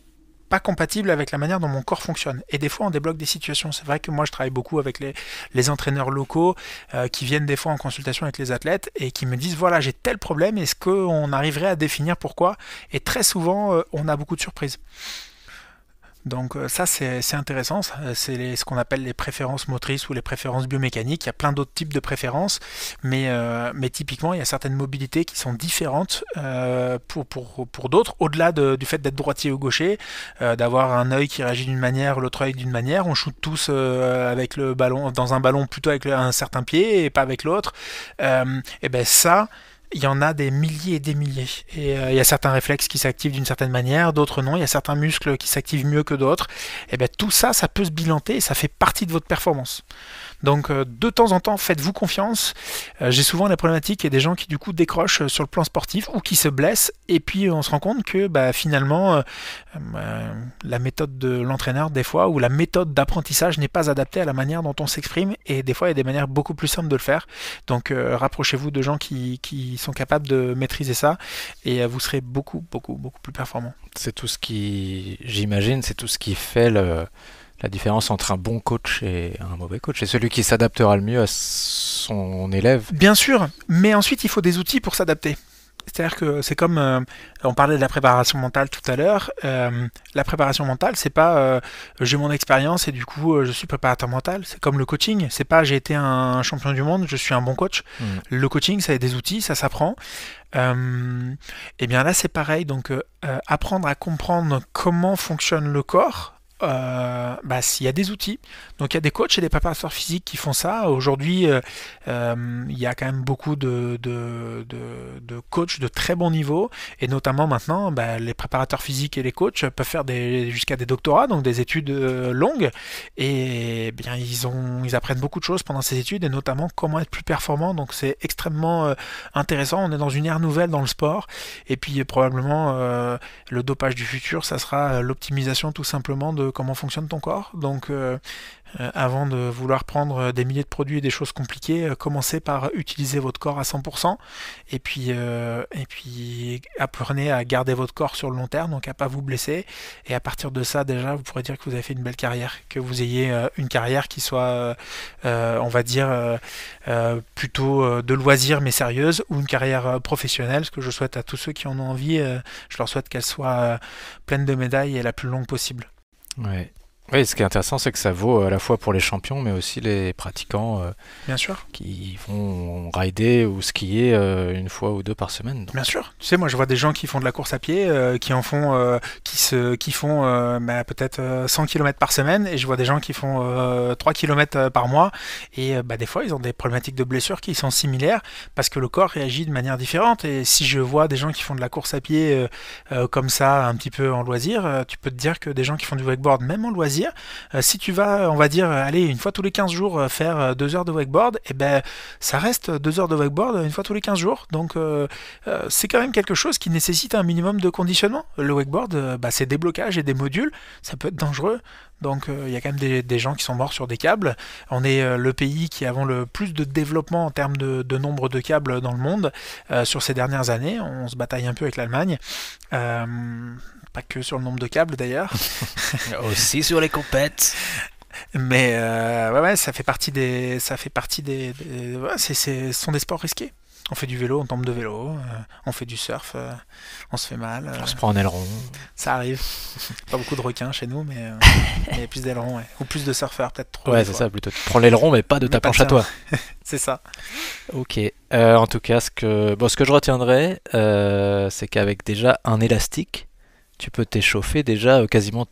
pas compatible avec la manière dont mon corps fonctionne. Et des fois, on débloque des situations. C'est vrai que moi, je travaille beaucoup avec les, entraîneurs locaux euh, qui viennent des fois en consultation avec les athlètes et qui me disent voilà, j'ai tel problème, est-ce qu'on arriverait à définir pourquoi Et très souvent, euh, on a beaucoup de surprises. Donc euh, ça c'est intéressant, c'est ce qu'on appelle les préférences motrices ou les préférences biomécaniques. Il y a plein d'autres types de préférences, mais, euh, typiquement il y a certaines mobilités qui sont différentes euh, pour, d'autres, au-delà du fait d'être droitier ou gaucher, d'avoir un œil qui réagit d'une manière, l'autre œil d'une manière. On shoot tous avec le ballon, dans un ballon plutôt avec un certain pied et pas avec l'autre. et ben ça, il y en a des milliers et des milliers. Et euh, il y a certains réflexes qui s'activent d'une certaine manière, d'autres non. Il y a certains muscles qui s'activent mieux que d'autres. Et eh bien tout ça, ça peut se bilanter et ça fait partie de votre performance. Donc euh, de temps en temps, faites-vous confiance. Euh, j'ai souvent la problématique, il y a des gens qui du coup décrochent euh, sur le plan sportif ou qui se blessent, et puis on se rend compte que bah, finalement, la méthode de l'entraîneur, des fois, ou la méthode d'apprentissage n'est pas adaptée à la manière dont on s'exprime, et des fois, il y a des manières beaucoup plus simples de le faire. Donc rapprochez-vous de gens qui, qui sont capables de maîtriser ça, et vous serez beaucoup, beaucoup, beaucoup plus performant. C'est tout ce qui, j'imagine, c'est tout ce qui fait le, la différence entre un bon coach et un mauvais coach. C'est celui qui s'adaptera le mieux à son élève. Bien sûr, mais ensuite il faut des outils pour s'adapter. C'est-à-dire que c'est comme euh, on parlait de la préparation mentale tout à l'heure. Euh, la préparation mentale, c'est pas euh, j'ai mon expérience et du coup je suis préparateur mental. C'est comme le coaching. C'est pas j'ai été un champion du monde, je suis un bon coach. Mm. Le coaching, ça a des outils, ça s'apprend. et bien là, c'est pareil. Donc apprendre à comprendre comment fonctionne le corps, euh, bah, s'il y a des outils. Donc il y a des coachs et des préparateurs physiques qui font ça. Aujourd'hui, euh, euh, il y a quand même beaucoup de, de, de, coachs de très bon niveau. Et notamment maintenant, bah, les préparateurs physiques et les coachs peuvent faire jusqu'à des doctorats, donc des études longues. Et eh bien ils, ont, ils apprennent beaucoup de choses pendant ces études, et notamment comment être plus performant. Donc c'est extrêmement intéressant. On est dans une ère nouvelle dans le sport. Et puis probablement le dopage du futur, ça sera l'optimisation tout simplement de comment fonctionne ton corps. Donc euh, euh, avant de vouloir prendre des milliers de produits et des choses compliquées, euh, commencez par utiliser votre corps à 100% et puis, et puis apprenez à garder votre corps sur le long terme, donc à pas vous blesser. Et à partir de ça, déjà, vous pourrez dire que vous avez fait une belle carrière, que vous ayez une carrière qui soit, on va dire, plutôt de loisirs mais sérieuse, ou une carrière professionnelle, ce que je souhaite à tous ceux qui en ont envie. je leur souhaite qu'elle soit pleine de médailles et la plus longue possible. Right. Oui, ce qui est intéressant, c'est que ça vaut euh, à la fois pour les champions, mais aussi les pratiquants euh, qui vont rider ou skier euh, une fois ou deux par semaine. Bien sûr. Tu sais, moi, je vois des gens qui font de la course à pied, qui en font, qui se, qui font bah, peut-être 100 km par semaine, et je vois des gens qui font 3 km par mois, et bah, des fois, ils ont des problématiques de blessures qui sont similaires parce que le corps réagit de manière différente. Et si je vois des gens qui font de la course à pied comme ça, un petit peu en loisir, tu peux te dire que des gens qui font du wakeboard, même en loisir, euh, si tu vas, on va dire, euh, aller une fois tous les 15 jours euh, faire deux heures de wakeboard, et eh ben ça reste deux heures de wakeboard une fois tous les 15 jours. Donc c'est quand même quelque chose qui nécessite un minimum de conditionnement. Le wakeboard, bah, c'est des blocages et des modules, ça peut être dangereux. Donc il y a quand même des, gens qui sont morts sur des câbles. On est le pays qui avons le plus de développement en termes de, nombre de câbles dans le monde sur ces dernières années. On se bataille un peu avec l'Allemagne. Pas que sur le nombre de câbles d'ailleurs. Aussi sur les compètes. Mais euh, ouais, ouais, ça fait partie des. Ça fait partie des. ce sont des sports risqués. On fait du vélo, on tombe de vélo, euh, on fait du surf, euh, on se fait mal. on se prend un aileron. Ça arrive. Pas beaucoup de requins chez nous, mais il y a plus d'ailerons, ou plus de surfeurs, peut-être trop. Ouais, c'est ça, plutôt. Tu prends l'aileron, mais pas de ta planche à toi. c'est ça. Ok. en tout cas, ce que, bon, ce que je retiendrai, c'est qu'avec déjà un élastique, tu peux t'échauffer déjà euh, quasiment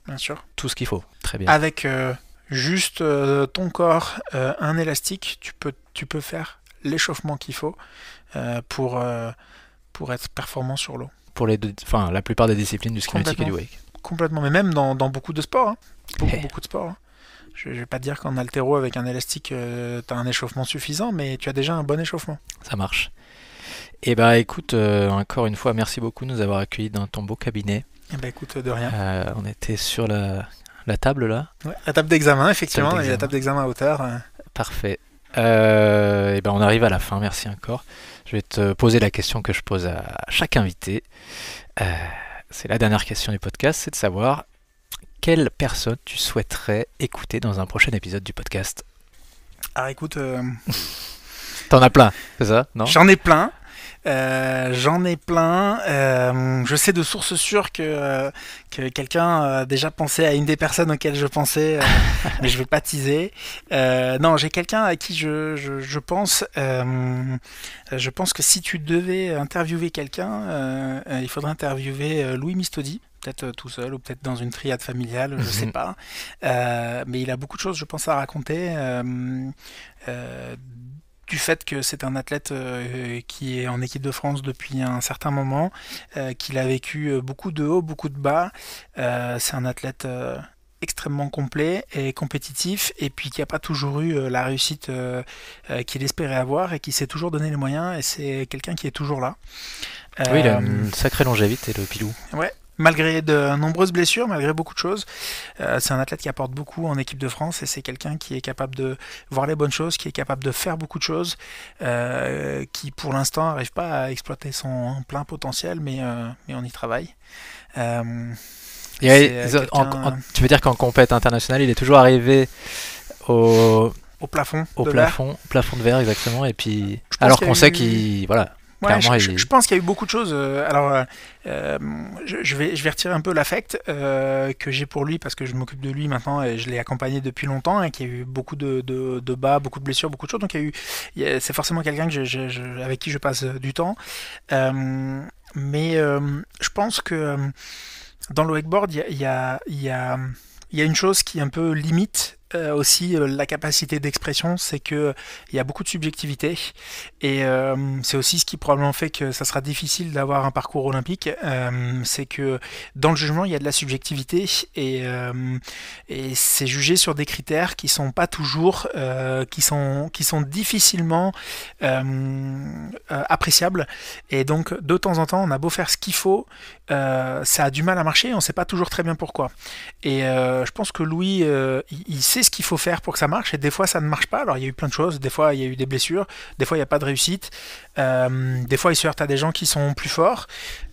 tout ce qu'il faut. Très bien. Avec euh, juste euh, ton corps, un élastique, tu peux, tu peux faire l'échauffement qu'il faut pour, pour être performant sur l'eau. Pour les enfin, la plupart des disciplines du ski nautique et du wake. Complètement, mais même dans, beaucoup de sports. Hein. Eh. Beaucoup, de sports. Hein. Je, ne vais pas dire qu'en altéro avec un élastique, tu as un échauffement suffisant, mais tu as déjà un bon échauffement. Ça marche. Et eh ben écoute, encore une fois, merci beaucoup de nous avoir accueillis dans ton beau cabinet. Eh ben, écoute, de rien. Euh, on était sur la, table là. la table d'examen, effectivement, la table d'examen à hauteur. Hein. Parfait. et euh, eh ben on arrive à la fin, merci encore. Je vais te poser la question que je pose à chaque invité. Euh, c'est la dernière question du podcast, c'est de savoir quelle personne tu souhaiterais écouter dans un prochain épisode du podcast. Ah écoute... T'en as plein, c'est ça Non J'en ai plein. Euh, j'en ai plein. Euh, je sais de source sûre euh, que, quelqu'un a déjà pensé à une des personnes auxquelles je pensais, mais je ne vais pas teaser. non, j'ai quelqu'un à qui je, pense. je pense que si tu devais interviewer quelqu'un, il faudrait interviewer Louis Mistodi peut-être tout seul ou peut-être dans une triade familiale, je ne sais mhm. pas. mais il a beaucoup de choses, je pense, à raconter du fait que c'est un athlète euh, qui est en équipe de France depuis un certain moment, euh, qu'il a vécu euh, beaucoup de hauts, beaucoup de bas. c'est un athlète extrêmement complet et compétitif et puis qui n'a pas toujours eu la réussite qu'il espérait avoir et qui s'est toujours donné les moyens et c'est quelqu'un qui est toujours là. Oui, il a une et longévité le pilou. Ouais, malgré de nombreuses blessures, malgré beaucoup de choses. Euh, c'est un athlète qui apporte beaucoup en équipe de France et c'est quelqu'un qui est capable de voir les bonnes choses, qui est capable de faire beaucoup de choses, euh, qui pour l'instant n'arrive pas à exploiter son plein potentiel, mais, euh, mais on y travaille. tu veux dire qu'en compétition internationale, il est toujours arrivé au, plafond, au plafond, de verre exactement, et puis alors qu'on sait qu'il voilà, je, pense qu'il y a eu beaucoup de choses. Euh, alors, euh, euh, je, vais, je vais retirer un peu l'affect que j'ai pour lui parce que je m'occupe de lui maintenant et je l'ai accompagné depuis longtemps et qu'il y a eu beaucoup de, bas, beaucoup de blessures, beaucoup de choses. Donc, il eu, c'est forcément quelqu'un que avec qui je passe du temps. mais je pense que dans le wakeboard, il y a, y a une chose qui est un peu limite euh, aussi euh, la capacité d'expression, c'est que euh, il y a beaucoup de subjectivité et c'est aussi ce qui probablement fait que ça sera difficile d'avoir un parcours olympique, c'est que dans le jugement il y a de la subjectivité et, et c'est jugé sur des critères qui sont pas toujours, qui sont qui sont difficilement appréciables et donc de temps en temps on a beau faire ce qu'il faut, ça a du mal à marcher, on sait pas toujours très bien pourquoi et je pense que Louis il, il ce qu'il faut faire pour que ça marche et des fois ça ne marche pas. Alors il y a eu plein de choses, des fois il y a eu des blessures, des fois il n'y a pas de réussite, euh, des fois il se heurte à des gens qui sont plus forts,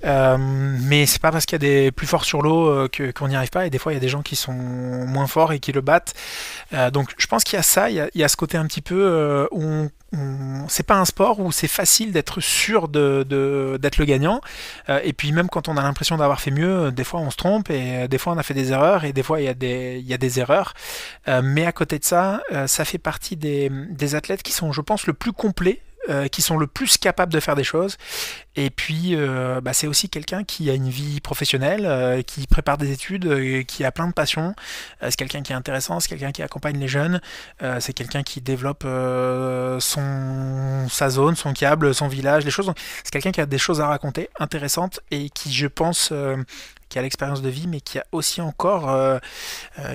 euh, mais c'est pas parce qu'il y a des plus forts sur l'eau euh, qu'on n'y arrive pas et des fois il y a des gens qui sont moins forts et qui le battent. donc je pense qu'il y a ça, il y a, y a, ce côté un petit peu où on, c'est pas un sport où c'est facile d'être sûr d'être de, le gagnant. Euh, et puis même quand on a l'impression d'avoir fait mieux, euh, des fois on se trompe et euh, des fois on a fait des erreurs et des fois il y a des, des erreurs. mais à côté de ça, ça fait partie des, athlètes qui sont, je pense, le plus complet qui sont le plus capables de faire des choses et puis, euh, bah, c'est aussi quelqu'un qui a une vie professionnelle, euh, qui prépare des études, euh, qui a plein de passions. c'est quelqu'un qui est intéressant, c'est quelqu'un qui accompagne les jeunes, c'est quelqu'un qui développe son, sa zone, son câble, son village, les choses. C'est quelqu'un qui a des choses à raconter intéressantes et qui, je pense, qui a l'expérience de vie, mais qui a aussi encore,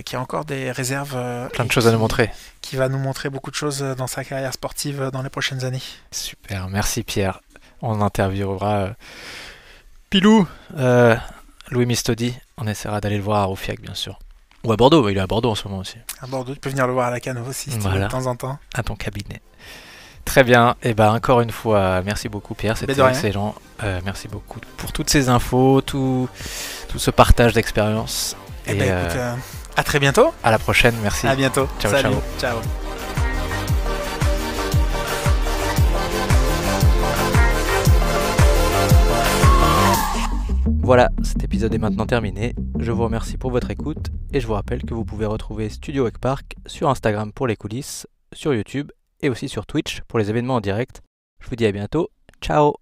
qui a encore des réserves. Plein de choses à nous montrer. Qui va nous montrer beaucoup de choses dans sa carrière sportive dans les prochaines années. Super, merci Pierre on interviewera euh, Pilou, euh, Louis Mistodi. On essaiera d'aller le voir à Roufiac, bien sûr. Ou à Bordeaux, il est à Bordeaux en ce moment aussi. À Bordeaux, tu peux venir le voir à la canoë aussi, si de temps en temps. À ton cabinet. Très bien, et eh ben, encore une fois, merci beaucoup Pierre, ben c'était excellent. Euh, merci beaucoup pour toutes ces infos, tout, ce partage d'expérience. Eh ben, et, à très bientôt. À la prochaine, merci. À bientôt. ciao. Ciao. Voilà, cet épisode est maintenant terminé. Je vous remercie pour votre écoute et je vous rappelle que vous pouvez retrouver Studio Egg Park sur Instagram pour les coulisses, sur YouTube et aussi sur Twitch pour les événements en direct. Je vous dis à bientôt. Ciao